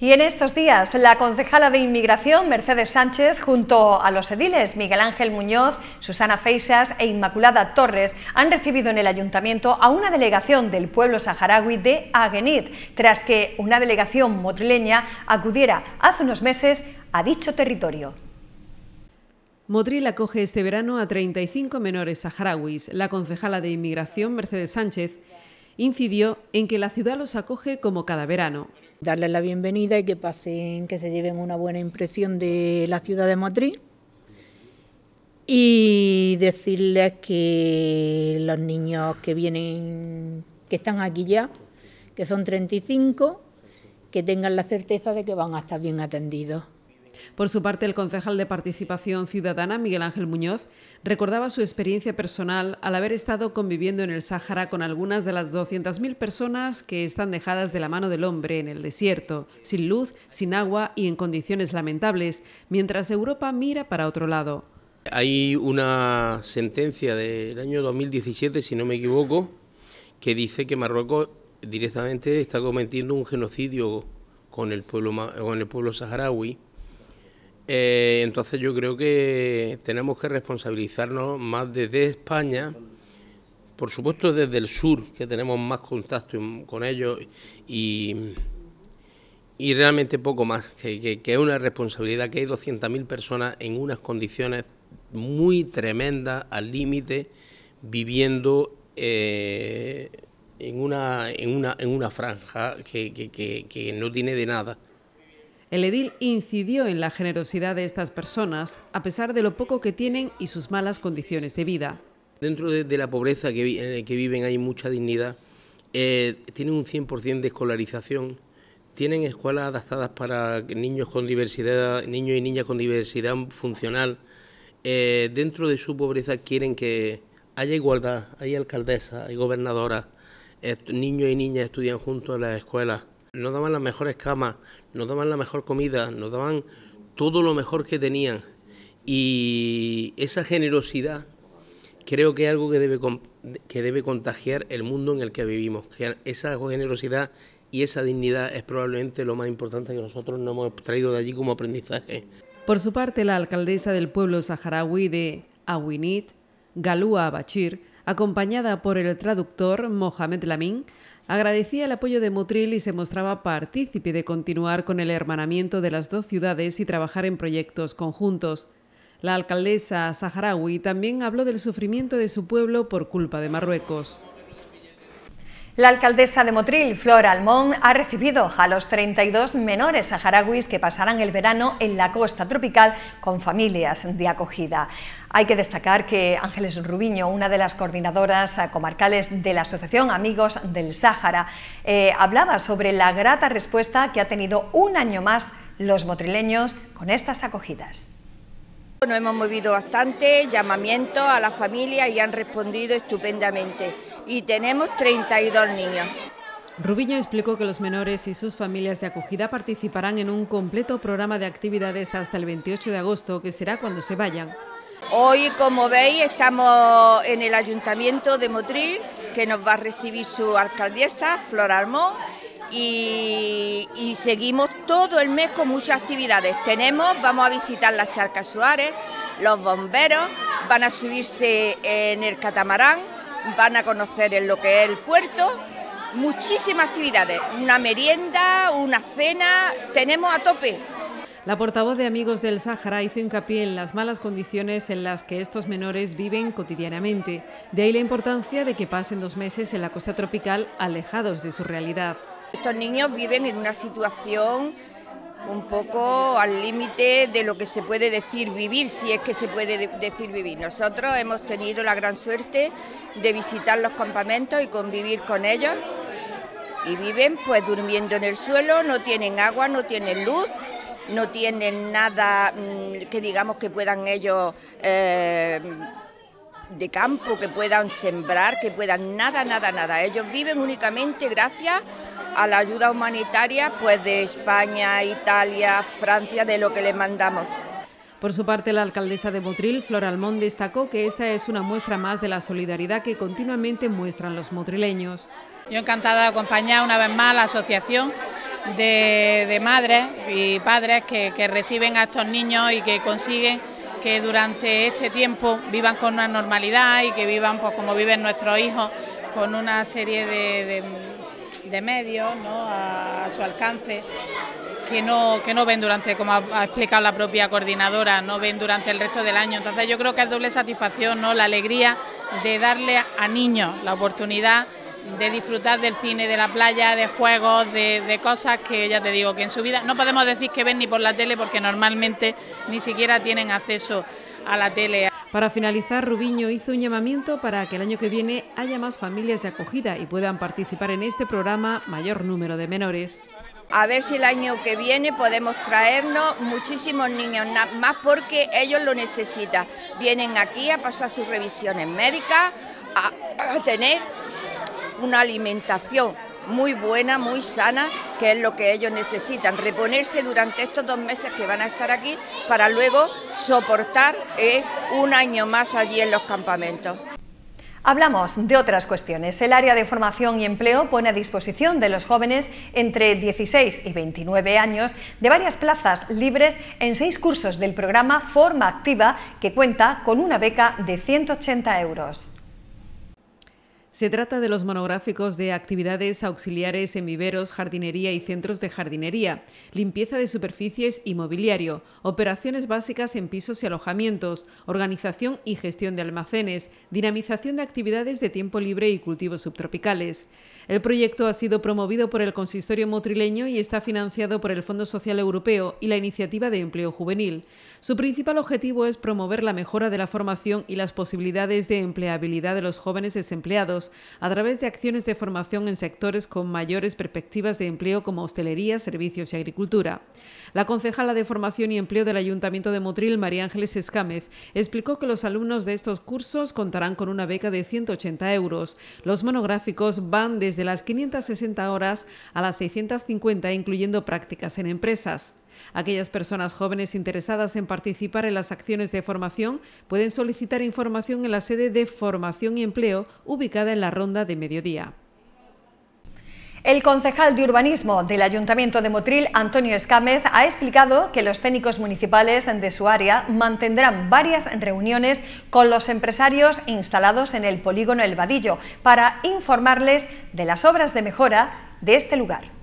Y en estos días, la concejala de Inmigración, Mercedes Sánchez, junto a los ediles Miguel Ángel Muñoz, Susana Feisas e Inmaculada Torres, han recibido en el ayuntamiento a una delegación del pueblo saharaui de Aguenid, tras que una delegación motrileña acudiera hace unos meses a dicho territorio. Motril acoge este verano a 35 menores saharauis. La concejala de Inmigración, Mercedes Sánchez, incidió en que la ciudad los acoge como cada verano darles la bienvenida y que pasen, que se lleven una buena impresión de la ciudad de Madrid y decirles que los niños que vienen, que están aquí ya, que son 35, que tengan la certeza de que van a estar bien atendidos. Por su parte, el concejal de Participación Ciudadana, Miguel Ángel Muñoz, recordaba su experiencia personal al haber estado conviviendo en el Sáhara con algunas de las 200.000 personas que están dejadas de la mano del hombre en el desierto, sin luz, sin agua y en condiciones lamentables, mientras Europa mira para otro lado. Hay una sentencia del año 2017, si no me equivoco, que dice que Marruecos directamente está cometiendo un genocidio con el pueblo, con el pueblo saharaui eh, entonces yo creo que tenemos que responsabilizarnos más desde España, por supuesto desde el sur, que tenemos más contacto con ellos y, realmente poco más, que, es una responsabilidad que hay 200.000 personas en unas condiciones muy tremendas, al límite, viviendo eh, en, una, en, una, franja que no tiene de nada. El edil incidió en la generosidad de estas personas, a pesar de lo poco que tienen y sus malas condiciones de vida. Dentro de, la pobreza que en la que viven hay mucha dignidad. Eh, tienen un 100% de escolarización, tienen escuelas adaptadas para niños con diversidad, niños y niñas con diversidad funcional. Eh, dentro de su pobreza quieren que haya igualdad, hay alcaldesa, hay gobernadora, eh, niños y niñas estudian juntos en las escuelas, nos daban las mejores camas, nos daban la mejor comida, nos daban todo lo mejor que tenían. Y esa generosidad creo que es algo que debe, que debe contagiar el mundo en el que vivimos. Que esa generosidad y esa dignidad es probablemente lo más importante que nosotros nos hemos traído de allí como aprendizaje. Por su parte, la alcaldesa del pueblo saharaui de Awinit, Galúa Bachir, acompañada por el traductor Mohamed Lamin, agradecía el apoyo de Mutril y se mostraba partícipe de continuar con el hermanamiento de las dos ciudades y trabajar en proyectos conjuntos. La alcaldesa saharaui también habló del sufrimiento de su pueblo por culpa de Marruecos. La alcaldesa de Motril, Flora Almón, ha recibido a los 32 menores saharauis que pasarán el verano en la costa tropical con familias de acogida. Hay que destacar que Ángeles Rubiño, una de las coordinadoras comarcales de la Asociación Amigos del Sáhara, eh, hablaba sobre la grata respuesta que ha tenido un año más los motrileños con estas acogidas. Nos hemos movido bastante, llamamiento a la familia y han respondido estupendamente y tenemos 32 niños. Rubiño explicó que los menores y sus familias de acogida participarán en un completo programa de actividades hasta el 28 de agosto, que será cuando se vayan. Hoy, como veis, estamos en el Ayuntamiento de Motril, que nos va a recibir su alcaldesa, Flor Armón, y, y, seguimos todo el mes con muchas actividades. Tenemos, vamos a visitar las charcas Suárez, los bomberos, van a subirse en el catamarán, van a conocer en lo que es el puerto muchísimas actividades, una merienda, una cena, tenemos a tope. La portavoz de Amigos del Sáhara hizo hincapié en las malas condiciones en las que estos menores viven cotidianamente, de ahí la importancia de que pasen dos meses en la costa tropical alejados de su realidad. Estos niños viven en una situación un poco al límite de lo que se puede decir vivir, si es que se puede decir vivir. Nosotros hemos tenido la gran suerte de visitar los campamentos y convivir con ellos y viven pues durmiendo en el suelo, no tienen agua, no tienen luz, no tienen nada mm, que digamos que puedan ellos... Eh, de campo, que puedan sembrar, que puedan nada, nada, nada. Ellos viven únicamente gracias a la ayuda humanitaria pues de España, Italia, Francia, de lo que les mandamos. Por su parte, la alcaldesa de Motril, Flor Almón, destacó que esta es una muestra más de la solidaridad que continuamente muestran los motrileños. Yo encantada de acompañar una vez más la asociación de, madres y padres que, reciben a estos niños y que consiguen que durante este tiempo vivan con una normalidad y que vivan pues como viven nuestros hijos, con una serie de, medios a, su alcance. Que no, que no ven durante, como ha, explicado la propia coordinadora, no ven durante el resto del año. Entonces yo creo que es doble satisfacción, ¿no? La alegría de darle a niños la oportunidad de disfrutar del cine, de la playa, de juegos, de, cosas que ya te digo, que en su vida no podemos decir que ven ni por la tele porque normalmente ni siquiera tienen acceso a la tele. Para finalizar, Rubiño hizo un llamamiento para que el año que viene haya más familias de acogida y puedan participar en este programa mayor número de menores. A ver si el año que viene podemos traernos muchísimos niños más porque ellos lo necesitan. Vienen aquí a pasar sus revisiones médicas, a tener una alimentación muy buena, muy sana, que es lo que ellos necesitan, reponerse durante estos dos meses que van a estar aquí para luego soportar eh, un año más allí en los campamentos. Hablamos de otras cuestiones. El área de formación y empleo pone a disposición de los jóvenes entre 16 y 29 años de varias plazas libres en seis cursos del programa Forma Activa que cuenta con una beca de 180 euros. Se trata de los monográficos de actividades auxiliares en viveros, jardinería y centros de jardinería, limpieza de superficies y mobiliario, operaciones básicas en pisos y alojamientos, organización y gestión de almacenes, dinamización de actividades de tiempo libre y cultivos subtropicales. El proyecto ha sido promovido por el Consistorio Motrileño y está financiado por el Fondo Social Europeo y la Iniciativa de Empleo Juvenil. Su principal objetivo es promover la mejora de la formación y las posibilidades de empleabilidad de los jóvenes desempleados a través de acciones de formación en sectores con mayores perspectivas de empleo como hostelería, servicios y agricultura. La concejala de Formación y Empleo del Ayuntamiento de Motril, María Ángeles Escámez, explicó que los alumnos de estos cursos contarán con una beca de 180 euros. Los monográficos van desde las 560 horas a las 650, incluyendo prácticas en empresas. Aquellas personas jóvenes interesadas en participar en las acciones de formación pueden solicitar información en la sede de Formación y Empleo ubicada en la Ronda de Mediodía. El concejal de urbanismo del Ayuntamiento de Motril, Antonio Escámez, ha explicado que los técnicos municipales de su área mantendrán varias reuniones con los empresarios instalados en el polígono El Vadillo para informarles de las obras de mejora de este lugar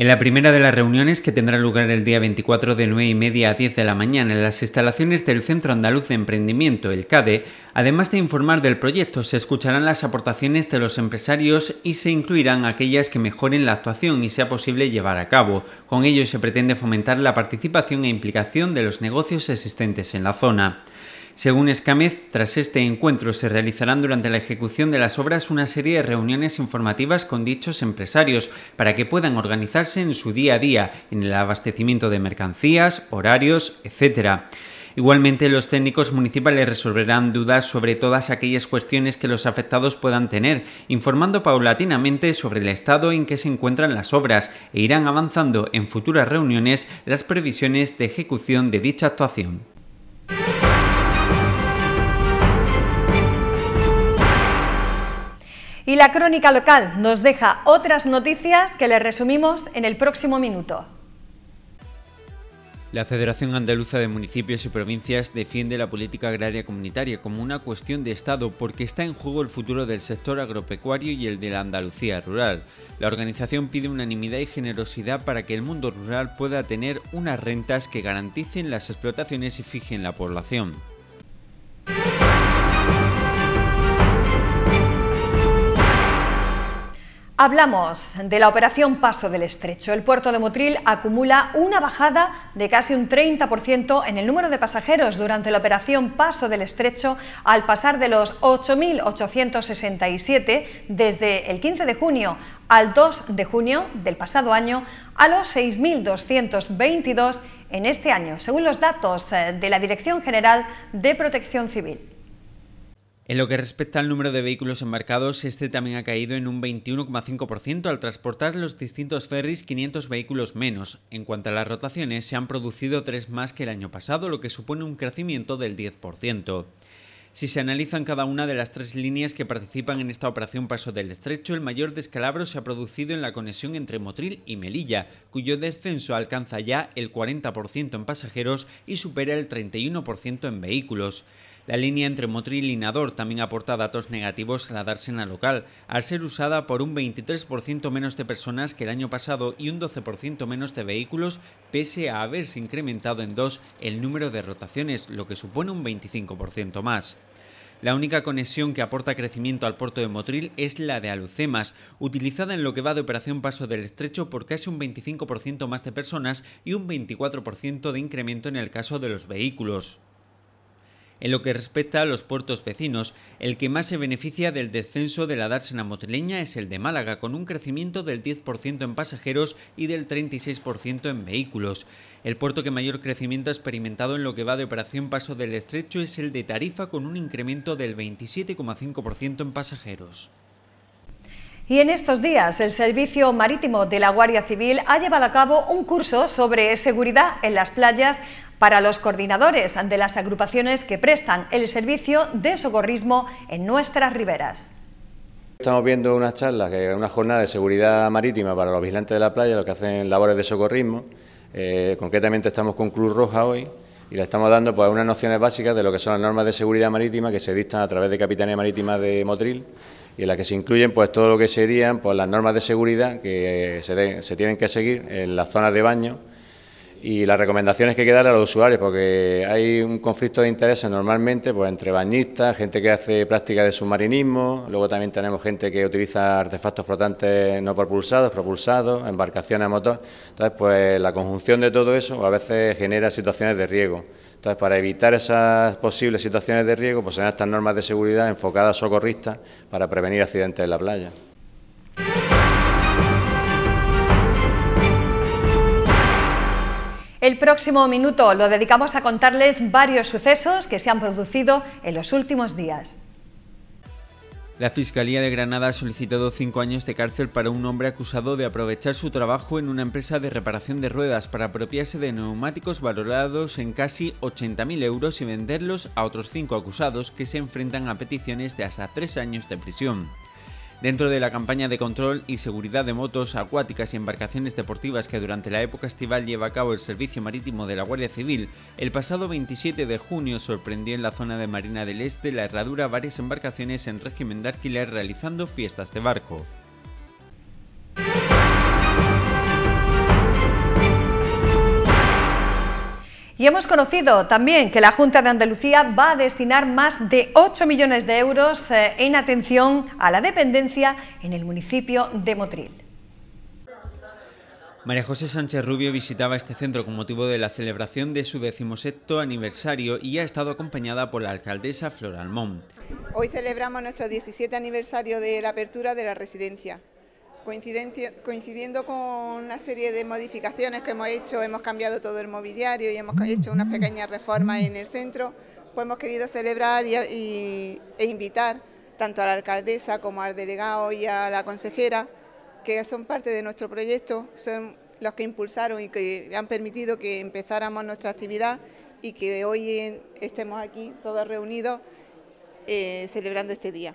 en la primera de las reuniones que tendrá lugar el día 24 de 9 y media a 10 de la mañana en las instalaciones del Centro Andaluz de Emprendimiento, el CADE, además de informar del proyecto, se escucharán las aportaciones de los empresarios y se incluirán aquellas que mejoren la actuación y sea posible llevar a cabo. Con ello se pretende fomentar la participación e implicación de los negocios existentes en la zona. Según Escámez, tras este encuentro se realizarán durante la ejecución de las obras una serie de reuniones informativas con dichos empresarios para que puedan organizarse en su día a día, en el abastecimiento de mercancías, horarios, etc. Igualmente, los técnicos municipales resolverán dudas sobre todas aquellas cuestiones que los afectados puedan tener, informando paulatinamente sobre el estado en que se encuentran las obras e irán avanzando en futuras reuniones las previsiones de ejecución de dicha actuación. Y la crónica local nos deja otras noticias que les resumimos en el próximo minuto. La Federación Andaluza de Municipios y Provincias defiende la política agraria comunitaria como una cuestión de Estado porque está en juego el futuro del sector agropecuario y el de la Andalucía rural. La organización pide unanimidad y generosidad para que el mundo rural pueda tener unas rentas que garanticen las explotaciones y fijen la población. Hablamos de la operación Paso del Estrecho. El puerto de Motril acumula una bajada de casi un 30% en el número de pasajeros durante la operación Paso del Estrecho al pasar de los 8.867 desde el 15 de junio al 2 de junio del pasado año a los 6.222 en este año, según los datos eh, de la Dirección General de Protección Civil. En lo que respecta al número de vehículos embarcados, este también ha caído en un 21,5% al transportar los distintos ferries 500 vehículos menos. En cuanto a las rotaciones, se han producido tres más que el año pasado, lo que supone un crecimiento del 10%. Si se analizan cada una de las tres líneas que participan en esta operación Paso del Estrecho, el mayor descalabro se ha producido en la conexión entre Motril y Melilla, cuyo descenso alcanza ya el 40% en pasajeros y supera el 31% en vehículos. La línea entre Motril y Nador también aporta datos negativos a la dársena local, al ser usada por un 23% menos de personas que el año pasado y un 12% menos de vehículos, pese a haberse incrementado en dos el número de rotaciones, lo que supone un 25% más. La única conexión que aporta crecimiento al puerto de Motril es la de Alucemas, utilizada en lo que va de Operación Paso del Estrecho por casi un 25% más de personas y un 24% de incremento en el caso de los vehículos. En lo que respecta a los puertos vecinos, el que más se beneficia del descenso de la dársena Motileña es el de Málaga, con un crecimiento del 10% en pasajeros y del 36% en vehículos. El puerto que mayor crecimiento ha experimentado en lo que va de operación Paso del Estrecho es el de Tarifa, con un incremento del 27,5% en pasajeros. Y en estos días, el Servicio Marítimo de la Guardia Civil ha llevado a cabo un curso sobre seguridad en las playas para los coordinadores de las agrupaciones que prestan el servicio de socorrismo en nuestras riberas. Estamos viendo unas charlas, una jornada de seguridad marítima para los vigilantes de la playa, los que hacen labores de socorrismo. Eh, concretamente estamos con Cruz Roja hoy y le estamos dando pues, unas nociones básicas de lo que son las normas de seguridad marítima que se dictan a través de Capitanía Marítima de Motril y en la que se incluyen pues todo lo que serían pues las normas de seguridad que se, se tienen que seguir en las zonas de baño y las recomendaciones que hay que darle a los usuarios, porque hay un conflicto de intereses normalmente pues, entre bañistas, gente que hace práctica de submarinismo, luego también tenemos gente que utiliza artefactos flotantes no propulsados, propulsados, embarcaciones a motor. Entonces, pues la conjunción de todo eso a veces genera situaciones de riesgo. Entonces, para evitar esas posibles situaciones de riesgo, pues dan estas normas de seguridad enfocadas a socorristas para prevenir accidentes en la playa. El próximo minuto lo dedicamos a contarles varios sucesos que se han producido en los últimos días. La Fiscalía de Granada ha solicitado cinco años de cárcel para un hombre acusado de aprovechar su trabajo en una empresa de reparación de ruedas para apropiarse de neumáticos valorados en casi 80.000 euros y venderlos a otros cinco acusados que se enfrentan a peticiones de hasta tres años de prisión. Dentro de la campaña de control y seguridad de motos acuáticas y embarcaciones deportivas que durante la época estival lleva a cabo el Servicio Marítimo de la Guardia Civil, el pasado 27 de junio sorprendió en la zona de Marina del Este la herradura varias embarcaciones en régimen de alquiler realizando fiestas de barco. Y hemos conocido también que la Junta de Andalucía va a destinar más de 8 millones de euros eh, en atención a la dependencia en el municipio de Motril. María José Sánchez Rubio visitaba este centro con motivo de la celebración de su decimosexto aniversario y ha estado acompañada por la alcaldesa Flor Almón. Hoy celebramos nuestro 17 aniversario de la apertura de la residencia coincidiendo con una serie de modificaciones que hemos hecho, hemos cambiado todo el mobiliario y hemos hecho unas pequeñas reformas en el centro, pues hemos querido celebrar y, e invitar tanto a la alcaldesa como al delegado y a la consejera, que son parte de nuestro proyecto, son los que impulsaron y que han permitido que empezáramos nuestra actividad y que hoy estemos aquí todos reunidos eh, celebrando este día.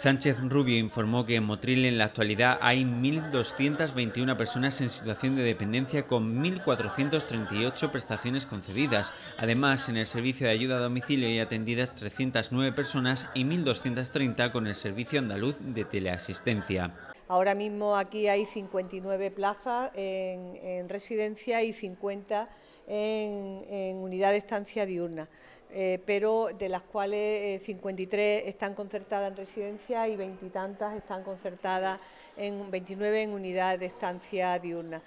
Sánchez Rubio informó que en Motril en la actualidad hay 1.221 personas en situación de dependencia con 1.438 prestaciones concedidas. Además, en el servicio de ayuda a domicilio hay atendidas 309 personas y 1.230 con el servicio andaluz de teleasistencia. Ahora mismo aquí hay 59 plazas en, residencia y 50 en, en unidad de estancia diurna. Eh, pero de las cuales 53 eh, están concertadas en residencia y veintitantas están concertadas en 29 en unidad de estancia diurna.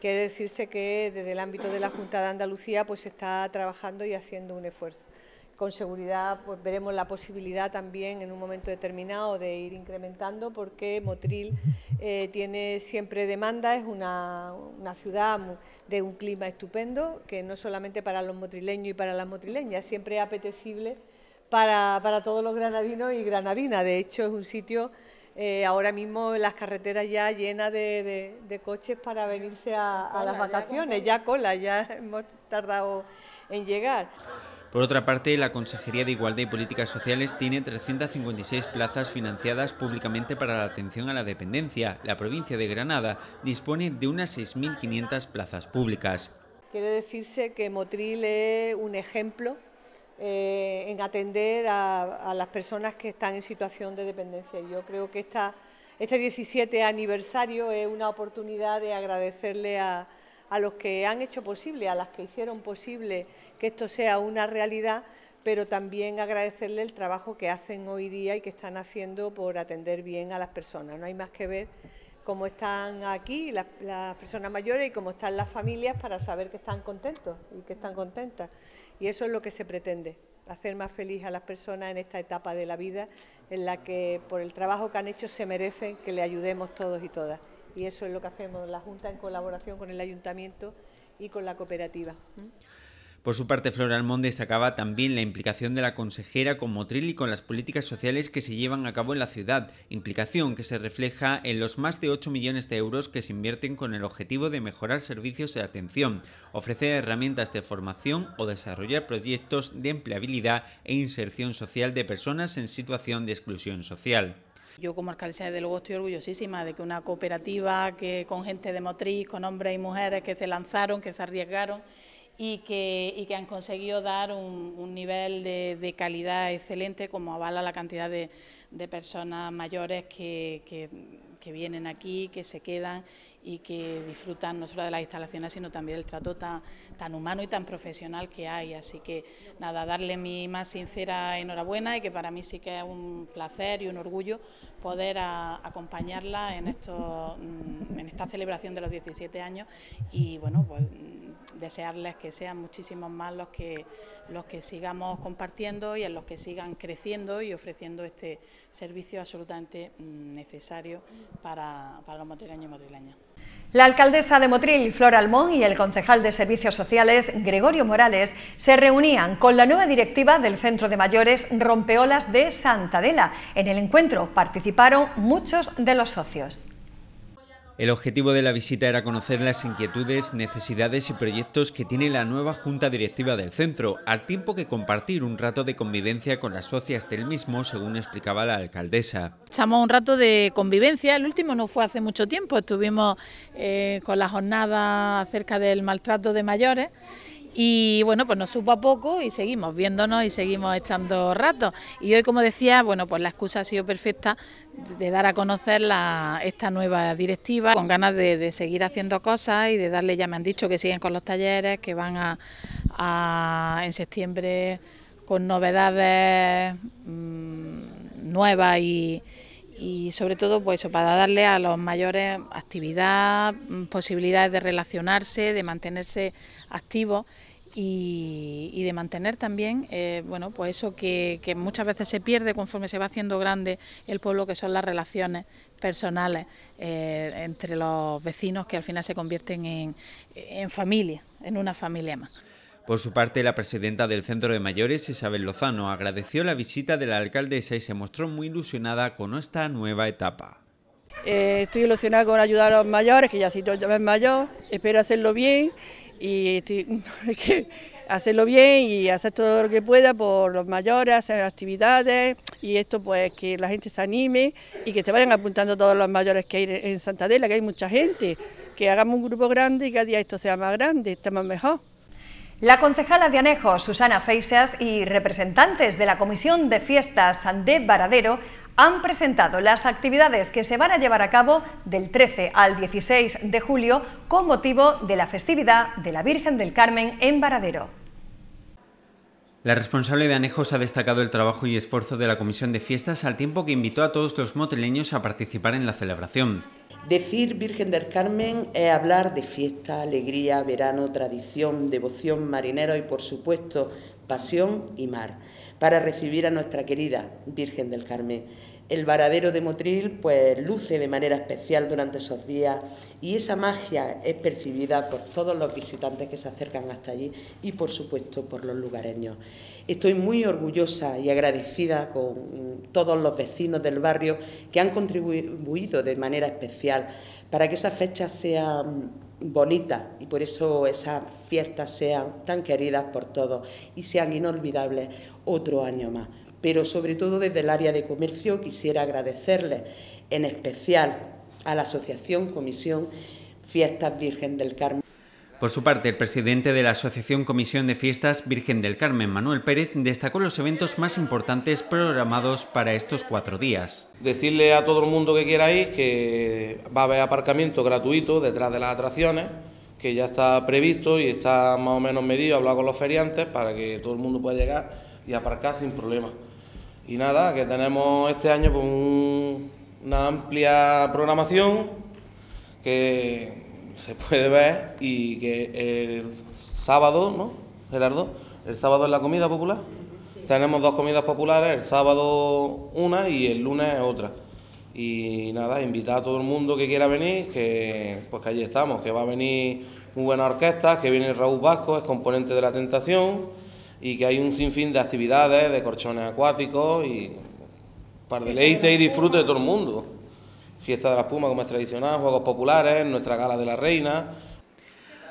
Quiere decirse que desde el ámbito de la Junta de Andalucía pues se está trabajando y haciendo un esfuerzo con seguridad pues, veremos la posibilidad también en un momento determinado de ir incrementando porque Motril eh, tiene siempre demanda, es una, ciudad de un clima estupendo que no solamente para los motrileños y para las motrileñas, siempre es apetecible para, todos los granadinos y granadinas. De hecho, es un sitio eh, ahora mismo las carreteras ya llenas de, coches para venirse a, a las vacaciones, ya cola, ya hemos tardado en llegar. Por otra parte, la Consejería de Igualdad y Políticas Sociales tiene 356 plazas financiadas públicamente para la atención a la dependencia. La provincia de Granada dispone de unas 6.500 plazas públicas. Quiere decirse que Motril es un ejemplo eh, en atender a, las personas que están en situación de dependencia. Yo creo que este 17 aniversario es una oportunidad de agradecerle a a los que han hecho posible, a las que hicieron posible que esto sea una realidad, pero también agradecerle el trabajo que hacen hoy día y que están haciendo por atender bien a las personas. No hay más que ver cómo están aquí las, personas mayores y cómo están las familias para saber que están contentos y que están contentas. Y eso es lo que se pretende, hacer más feliz a las personas en esta etapa de la vida en la que por el trabajo que han hecho se merecen que le ayudemos todos y todas y eso es lo que hacemos la Junta en colaboración con el Ayuntamiento y con la cooperativa. Por su parte, Flor Almonde destacaba también la implicación de la consejera con Motril y con las políticas sociales que se llevan a cabo en la ciudad, implicación que se refleja en los más de 8 millones de euros que se invierten con el objetivo de mejorar servicios de atención, ofrecer herramientas de formación o desarrollar proyectos de empleabilidad e inserción social de personas en situación de exclusión social. Yo como alcaldesa desde luego estoy orgullosísima de que una cooperativa que con gente de motriz, con hombres y mujeres que se lanzaron, que se arriesgaron y que, han conseguido dar un, nivel de, calidad excelente como avala la cantidad de, personas mayores que que vienen aquí, que se quedan y que disfrutan no solo de las instalaciones, sino también del trato tan, tan humano y tan profesional que hay. Así que nada, darle mi más sincera enhorabuena y que para mí sí que es un placer y un orgullo poder acompañarla en, esto, mm, en esta celebración de los 17 años y bueno, pues desearles que sean muchísimos más los que, los que sigamos compartiendo y en los que sigan creciendo y ofreciendo este servicio absolutamente mm, necesario para, los motrileños y motrileñas. La alcaldesa de Motril, Flor Almón, y el concejal de Servicios Sociales, Gregorio Morales, se reunían con la nueva directiva del Centro de Mayores Rompeolas de Santadela. En el encuentro participaron muchos de los socios. El objetivo de la visita era conocer las inquietudes, necesidades y proyectos que tiene la nueva junta directiva del centro, al tiempo que compartir un rato de convivencia con las socias del mismo, según explicaba la alcaldesa. Echamos un rato de convivencia, el último no fue hace mucho tiempo, estuvimos eh, con la jornada acerca del maltrato de mayores y bueno, pues nos supo a poco y seguimos viéndonos y seguimos echando rato Y hoy, como decía, bueno, pues la excusa ha sido perfecta de dar a conocer esta nueva directiva, con ganas de, seguir haciendo cosas y de darle, ya me han dicho que siguen con los talleres, que van a, en septiembre con novedades mm, nuevas y, y sobre todo pues eso, para darle a los mayores actividad, mm, posibilidades de relacionarse, de mantenerse activo y, de mantener también eh, bueno pues eso que, muchas veces se pierde conforme se va haciendo grande el pueblo que son las relaciones personales eh, entre los vecinos que al final se convierten en, en familia en una familia más por su parte, la presidenta del Centro de Mayores, Isabel Lozano, agradeció la visita de la alcaldesa y se mostró muy ilusionada con esta nueva etapa. Eh, estoy ilusionada con ayudar a los mayores, que ya si yo ya mayor, espero hacerlo bien y hacerlo bien y hacer todo lo que pueda por los mayores, hacer actividades y esto pues que la gente se anime y que se vayan apuntando todos los mayores que hay en Santa Adela, que hay mucha gente, que hagamos un grupo grande y cada día esto sea más grande, estamos mejor. La concejala de Anejo, Susana Feixas, y representantes de la Comisión de Fiestas de Varadero han presentado las actividades que se van a llevar a cabo del 13 al 16 de julio con motivo de la festividad de la Virgen del Carmen en Varadero. La responsable de Anejos ha destacado el trabajo y esfuerzo de la Comisión de Fiestas al tiempo que invitó a todos los moteleños a participar en la celebración. Decir Virgen del Carmen es hablar de fiesta, alegría, verano, tradición, devoción, marinero y, por supuesto, pasión y mar para recibir a nuestra querida Virgen del Carmen. El varadero de Motril pues luce de manera especial durante esos días y esa magia es percibida por todos los visitantes que se acercan hasta allí y por supuesto por los lugareños. Estoy muy orgullosa y agradecida con todos los vecinos del barrio que han contribuido de manera especial para que esa fecha sea bonita y por eso esas fiestas sean tan queridas por todos y sean inolvidables otro año más. Pero sobre todo desde el área de comercio quisiera agradecerles en especial a la Asociación Comisión Fiestas Virgen del Carmen. Por su parte, el presidente de la Asociación Comisión de Fiestas Virgen del Carmen, Manuel Pérez, destacó los eventos más importantes programados para estos cuatro días. Decirle a todo el mundo que quiera ir que va a haber aparcamiento gratuito detrás de las atracciones, que ya está previsto y está más o menos medido, hablado con los feriantes para que todo el mundo pueda llegar y aparcar sin problemas. Y nada, que tenemos este año pues una amplia programación que se puede ver y que el sábado, ¿no? Gerardo, el sábado es la comida popular. Tenemos dos comidas populares, el sábado una y el lunes otra. Y nada, invitar a todo el mundo que quiera venir, que pues que allí estamos, que va a venir un buena orquesta, que viene Raúl Vasco, es componente de La Tentación, y que hay un sinfín de actividades, de corchones acuáticos y para deleite y disfrute de todo el mundo. Fiesta de la puma como es tradicional, juegos populares, nuestra gala de la reina.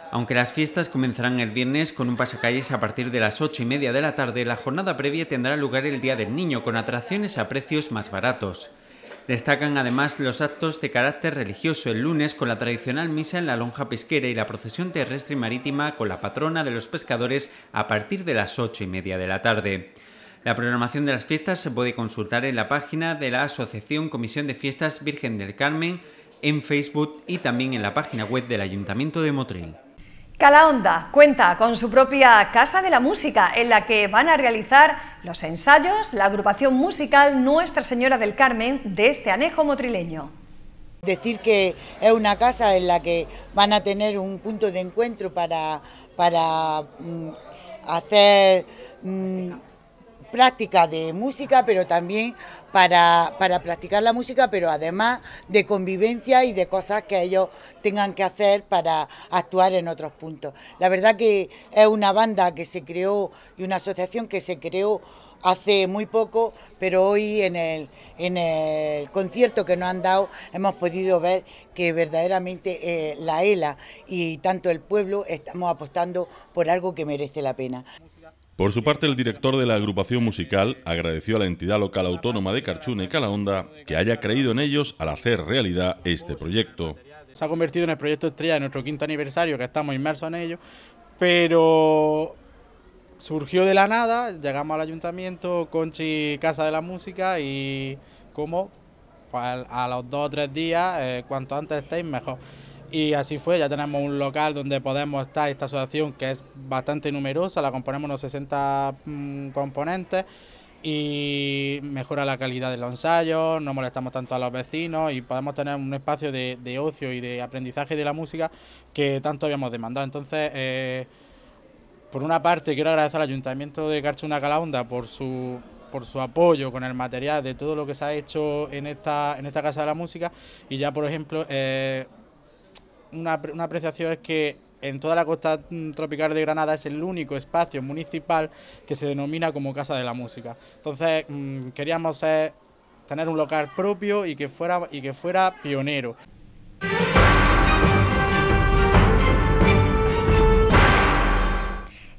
Aunque las fiestas comenzarán el viernes con un pasacalles a partir de las 8 y media de la tarde, la jornada previa tendrá lugar el Día del Niño, con atracciones a precios más baratos. Destacan además los actos de carácter religioso el lunes con la tradicional misa en la lonja pesquera y la procesión terrestre y marítima con la patrona de los pescadores a partir de las 8 y media de la tarde. La programación de las fiestas se puede consultar en la página de la Asociación Comisión de Fiestas Virgen del Carmen, en Facebook y también en la página web del Ayuntamiento de Motril. Calahonda cuenta con su propia Casa de la Música, en la que van a realizar los ensayos, la agrupación musical Nuestra Señora del Carmen de este anejo motrileño. Decir que es una casa en la que van a tener un punto de encuentro para, para mm, hacer... Mm, práctica de música, pero también para, practicar la música, pero además de convivencia y de cosas que ellos tengan que hacer para actuar en otros puntos. La verdad que es una banda que se creó y una asociación que se creó hace muy poco, pero hoy en el, en el concierto que nos han dado hemos podido ver que verdaderamente eh, la ELA y tanto el pueblo estamos apostando por algo que merece la pena. Por su parte, el director de la agrupación musical agradeció a la entidad local autónoma de Carchuna y Calahonda que haya creído en ellos al hacer realidad este proyecto. Se ha convertido en el proyecto estrella de nuestro quinto aniversario, que estamos inmersos en ello, pero surgió de la nada, llegamos al ayuntamiento, Conchi Casa de la Música y como pues, a los dos o tres días, eh, cuanto antes estéis mejor. Y así fue, ya tenemos un local donde podemos estar, esta asociación que es bastante numerosa, la componemos unos 60 mm, componentes y mejora la calidad de los ensayos, no molestamos tanto a los vecinos y podemos tener un espacio de, ocio y de aprendizaje de la música que tanto habíamos demandado. Entonces, eh, por una parte, quiero agradecer al Ayuntamiento de Carchuna Calahonda por su por su apoyo con el material de todo lo que se ha hecho en esta, en esta Casa de la Música y ya, por ejemplo, eh, una, apreciación es que en toda la costa mm, tropical de Granada es el único espacio municipal que se denomina como Casa de la Música. Entonces mm, queríamos tener un local propio y que fuera, y que fuera pionero.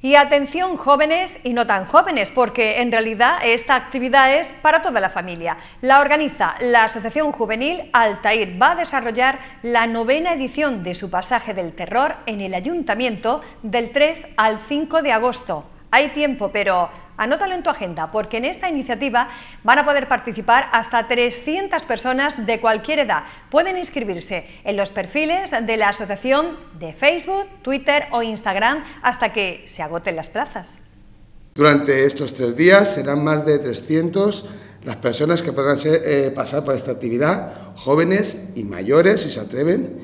Y atención jóvenes y no tan jóvenes, porque en realidad esta actividad es para toda la familia. La organiza la Asociación Juvenil Altair. Va a desarrollar la novena edición de su pasaje del terror en el Ayuntamiento del 3 al 5 de agosto. Hay tiempo, pero Anótalo en tu agenda porque en esta iniciativa van a poder participar hasta 300 personas de cualquier edad. Pueden inscribirse en los perfiles de la asociación de Facebook, Twitter o Instagram hasta que se agoten las plazas. Durante estos tres días serán más de 300 las personas que podrán eh, pasar por esta actividad, jóvenes y mayores si se atreven.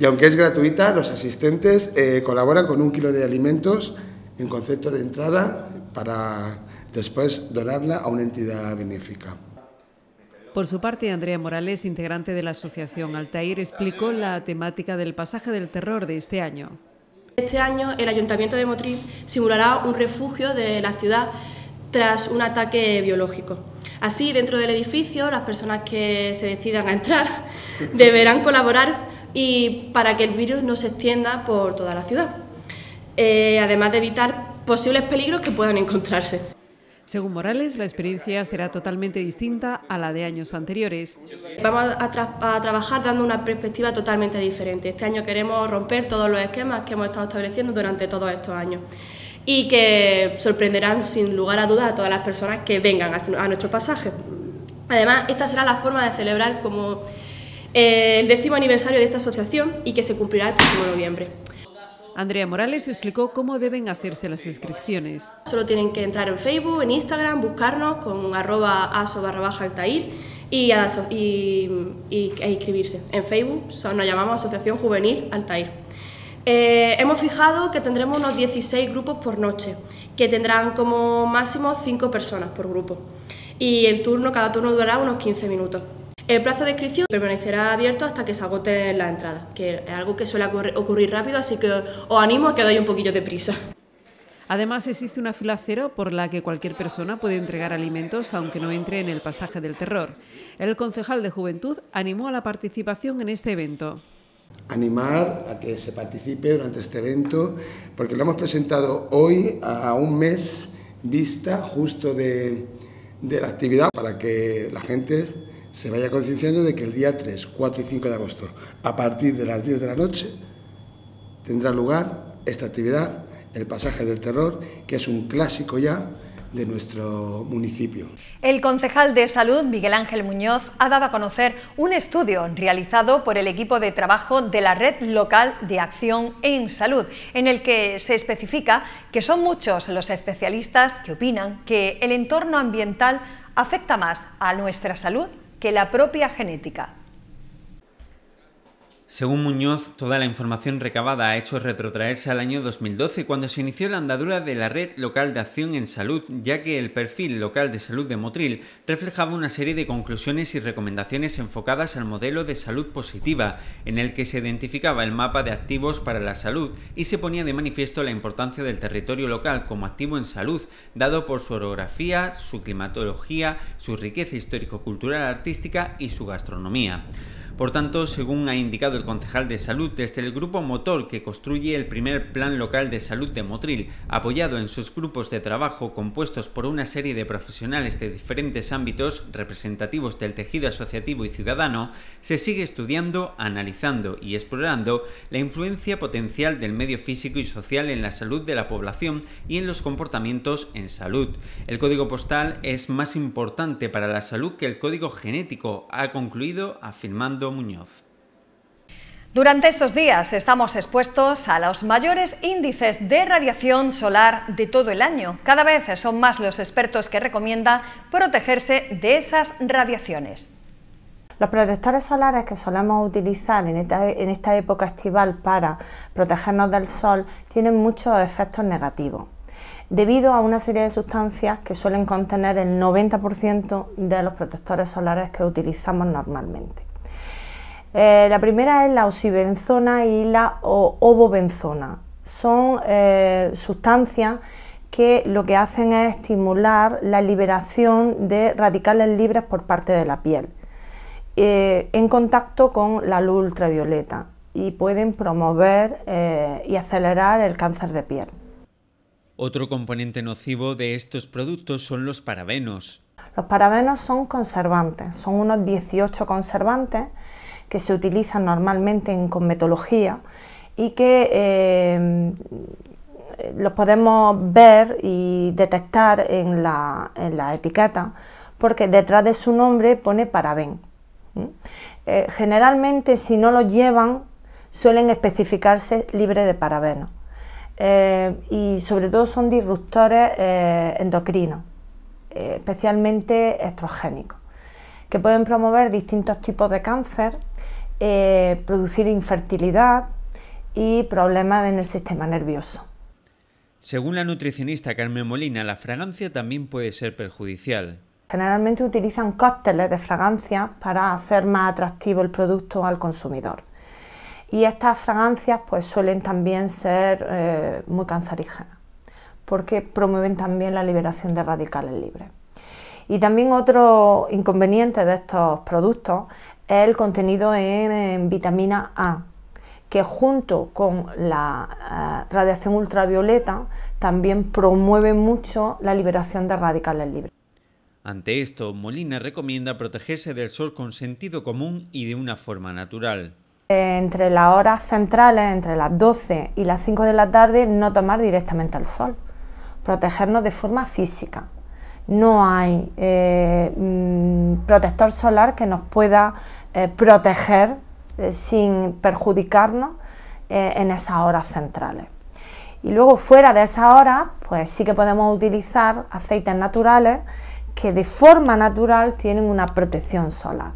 Y aunque es gratuita, los asistentes eh, colaboran con un kilo de alimentos en concepto de entrada para después donarla a una entidad benéfica. Por su parte, Andrea Morales, integrante de la Asociación Altair, explicó la temática del pasaje del terror de este año. Este año el Ayuntamiento de Motril simulará un refugio de la ciudad tras un ataque biológico. Así, dentro del edificio, las personas que se decidan a entrar deberán colaborar y para que el virus no se extienda por toda la ciudad, eh, además de evitar posibles peligros que puedan encontrarse. Según Morales, la experiencia será totalmente distinta a la de años anteriores. Vamos a, trabajar dando una perspectiva totalmente diferente. Este año queremos romper todos los esquemas que hemos estado estableciendo durante todos estos años y que sorprenderán sin lugar a duda a todas las personas que vengan a, nuestro pasaje. Además, esta será la forma de celebrar como eh, el décimo aniversario de esta asociación y que se cumplirá el próximo noviembre. Andrea Morales explicó cómo deben hacerse las inscripciones. Solo tienen que entrar en Facebook, en Instagram, buscarnos con arroba aso barra baja altair y, y, e inscribirse. En Facebook nos llamamos Asociación Juvenil Altair. Eh, hemos fijado que tendremos unos 16 grupos por noche, que tendrán como máximo 5 personas por grupo. Y el turno, cada turno durará unos 15 minutos. El plazo de inscripción permanecerá abierto hasta que se agote la entrada... que es algo que suele ocurrir rápido, así que os animo a que vayáis un poquillo de prisa. Además, existe una fila cero por la que cualquier persona puede entregar alimentos aunque no entre en el pasaje del terror. El concejal de Juventud animó a la participación en este evento. Animar a que se participe durante este evento, porque lo hemos presentado hoy a un mes vista justo de, de la actividad para que la gente se vaya concienciando de que el día 3, 4 y 5 de agosto, a partir de las 10 de la noche, tendrá lugar esta actividad, el pasaje del terror, que es un clásico ya de nuestro municipio. El concejal de salud, Miguel Ángel Muñoz, ha dado a conocer un estudio realizado por el equipo de trabajo de la Red Local de Acción en Salud, en el que se especifica que son muchos los especialistas que opinan que el entorno ambiental afecta más a nuestra salud que la propia genética. Según Muñoz, toda la información recabada ha hecho retrotraerse al año 2012, cuando se inició la andadura de la Red Local de Acción en Salud, ya que el perfil local de salud de Motril reflejaba una serie de conclusiones y recomendaciones enfocadas al modelo de salud positiva, en el que se identificaba el mapa de activos para la salud y se ponía de manifiesto la importancia del territorio local como activo en salud, dado por su orografía, su climatología, su riqueza histórico-cultural artística y su gastronomía. Por tanto, según ha indicado el concejal de salud, desde este, el grupo motor que construye el primer plan local de salud de Motril, apoyado en sus grupos de trabajo compuestos por una serie de profesionales de diferentes ámbitos representativos del tejido asociativo y ciudadano, se sigue estudiando, analizando y explorando la influencia potencial del medio físico y social en la salud de la población y en los comportamientos en salud. El código postal es más importante para la salud que el código genético, ha concluido afirmando Muñoz. Durante estos días estamos expuestos a los mayores índices de radiación solar de todo el año. Cada vez son más los expertos que recomienda protegerse de esas radiaciones. Los protectores solares que solemos utilizar en esta época estival para protegernos del sol tienen muchos efectos negativos debido a una serie de sustancias que suelen contener el 90% de los protectores solares que utilizamos normalmente. Eh, la primera es la oxibenzona y la ovobenzona. Son eh, sustancias que lo que hacen es estimular la liberación de radicales libres por parte de la piel eh, en contacto con la luz ultravioleta y pueden promover y acelerar el cáncer de piel. Otro componente nocivo de estos productos son los parabenos. Los parabenos son conservantes, son unos 18 conservantes que se utilizan normalmente en cosmetología y que eh, los podemos ver y detectar en la, etiqueta porque detrás de su nombre pone parabén... Eh, generalmente si no lo llevan suelen especificarse libre de parabenos eh, y sobre todo son disruptores endocrinos, especialmente estrogénicos, que pueden promover distintos tipos de cáncer eh, producir infertilidad y problemas en el sistema nervioso. Según la nutricionista Carmen Molina, la fragancia también puede ser perjudicial. Generalmente utilizan cócteles de fragancia... para hacer más atractivo el producto al consumidor. Y estas fragancias pues, suelen también ser eh, muy cancerígenas, porque promueven también la liberación de radicales libres. Y también otro inconveniente de estos productos el contenido en, vitamina A, que junto con la eh, radiación ultravioleta también promueve mucho la liberación de radicales libres. Ante esto, Molina recomienda protegerse del sol con sentido común y de una forma natural. Entre las horas centrales, entre las 12 y las 5 de la tarde, no tomar directamente el sol, protegernos de forma física no hay eh, mm, protector solar que nos pueda eh, proteger eh, sin perjudicarnos en esas horas centrales. Y luego fuera de esa hora, pues sí que podemos utilizar aceites naturales que de forma natural tienen una protección solar.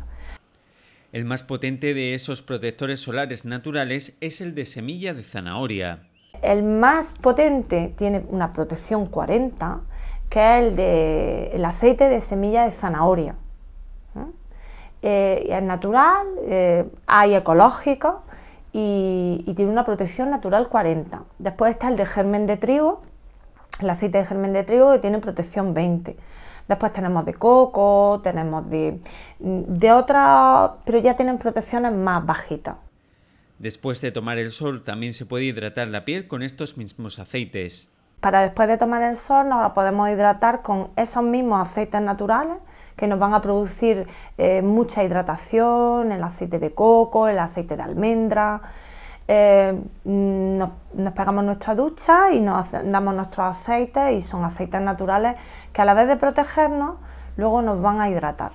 El más potente de esos protectores solares naturales es el de semilla de zanahoria. El más potente tiene una protección 40, que es el, de, el aceite de semilla de zanahoria. ¿eh? Eh, es natural, eh, hay ecológico y, tiene una protección natural 40. Después está el de germen de trigo, el aceite de germen de trigo que tiene protección 20. Después tenemos de coco, tenemos de, de otras, pero ya tienen protecciones más bajitas. Después de tomar el sol también se puede hidratar la piel con estos mismos aceites. Para después de tomar el sol nos podemos hidratar con esos mismos aceites naturales que nos van a producir eh, mucha hidratación, el aceite de coco, el aceite de almendra. Eh, nos, nos, pegamos nuestra ducha y nos damos nuestros aceites y son aceites naturales que a la vez de protegernos, luego nos van a hidratar.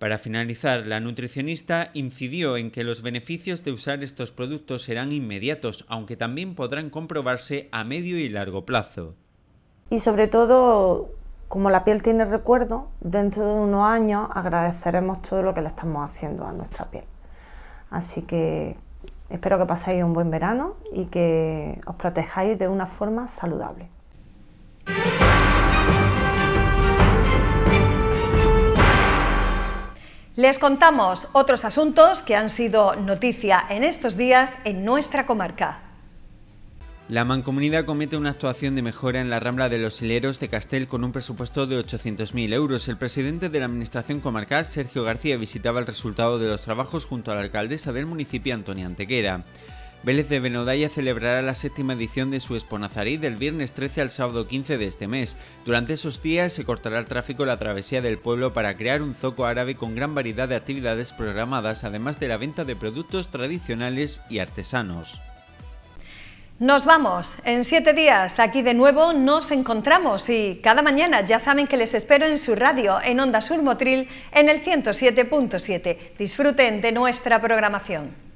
Para finalizar, la nutricionista incidió en que los beneficios de usar estos productos serán inmediatos, aunque también podrán comprobarse a medio y largo plazo. Y sobre todo, como la piel tiene recuerdo, dentro de unos años agradeceremos todo lo que le estamos haciendo a nuestra piel. Así que espero que paséis un buen verano y que os protejáis de una forma saludable. Les contamos otros asuntos que han sido noticia en estos días en nuestra comarca. La mancomunidad comete una actuación de mejora en la Rambla de los Hileros de Castel con un presupuesto de 800.000 euros. El presidente de la Administración Comarcal, Sergio García, visitaba el resultado de los trabajos junto a la alcaldesa del municipio, Antonia Antequera. Vélez de Benodaya celebrará la séptima edición de su esponazarí del viernes 13 al sábado 15 de este mes. Durante esos días se cortará el tráfico la travesía del pueblo para crear un zoco árabe con gran variedad de actividades programadas, además de la venta de productos tradicionales y artesanos. Nos vamos. En siete días aquí de nuevo nos encontramos y cada mañana ya saben que les espero en su radio en Onda Sur Motril en el 107.7. Disfruten de nuestra programación.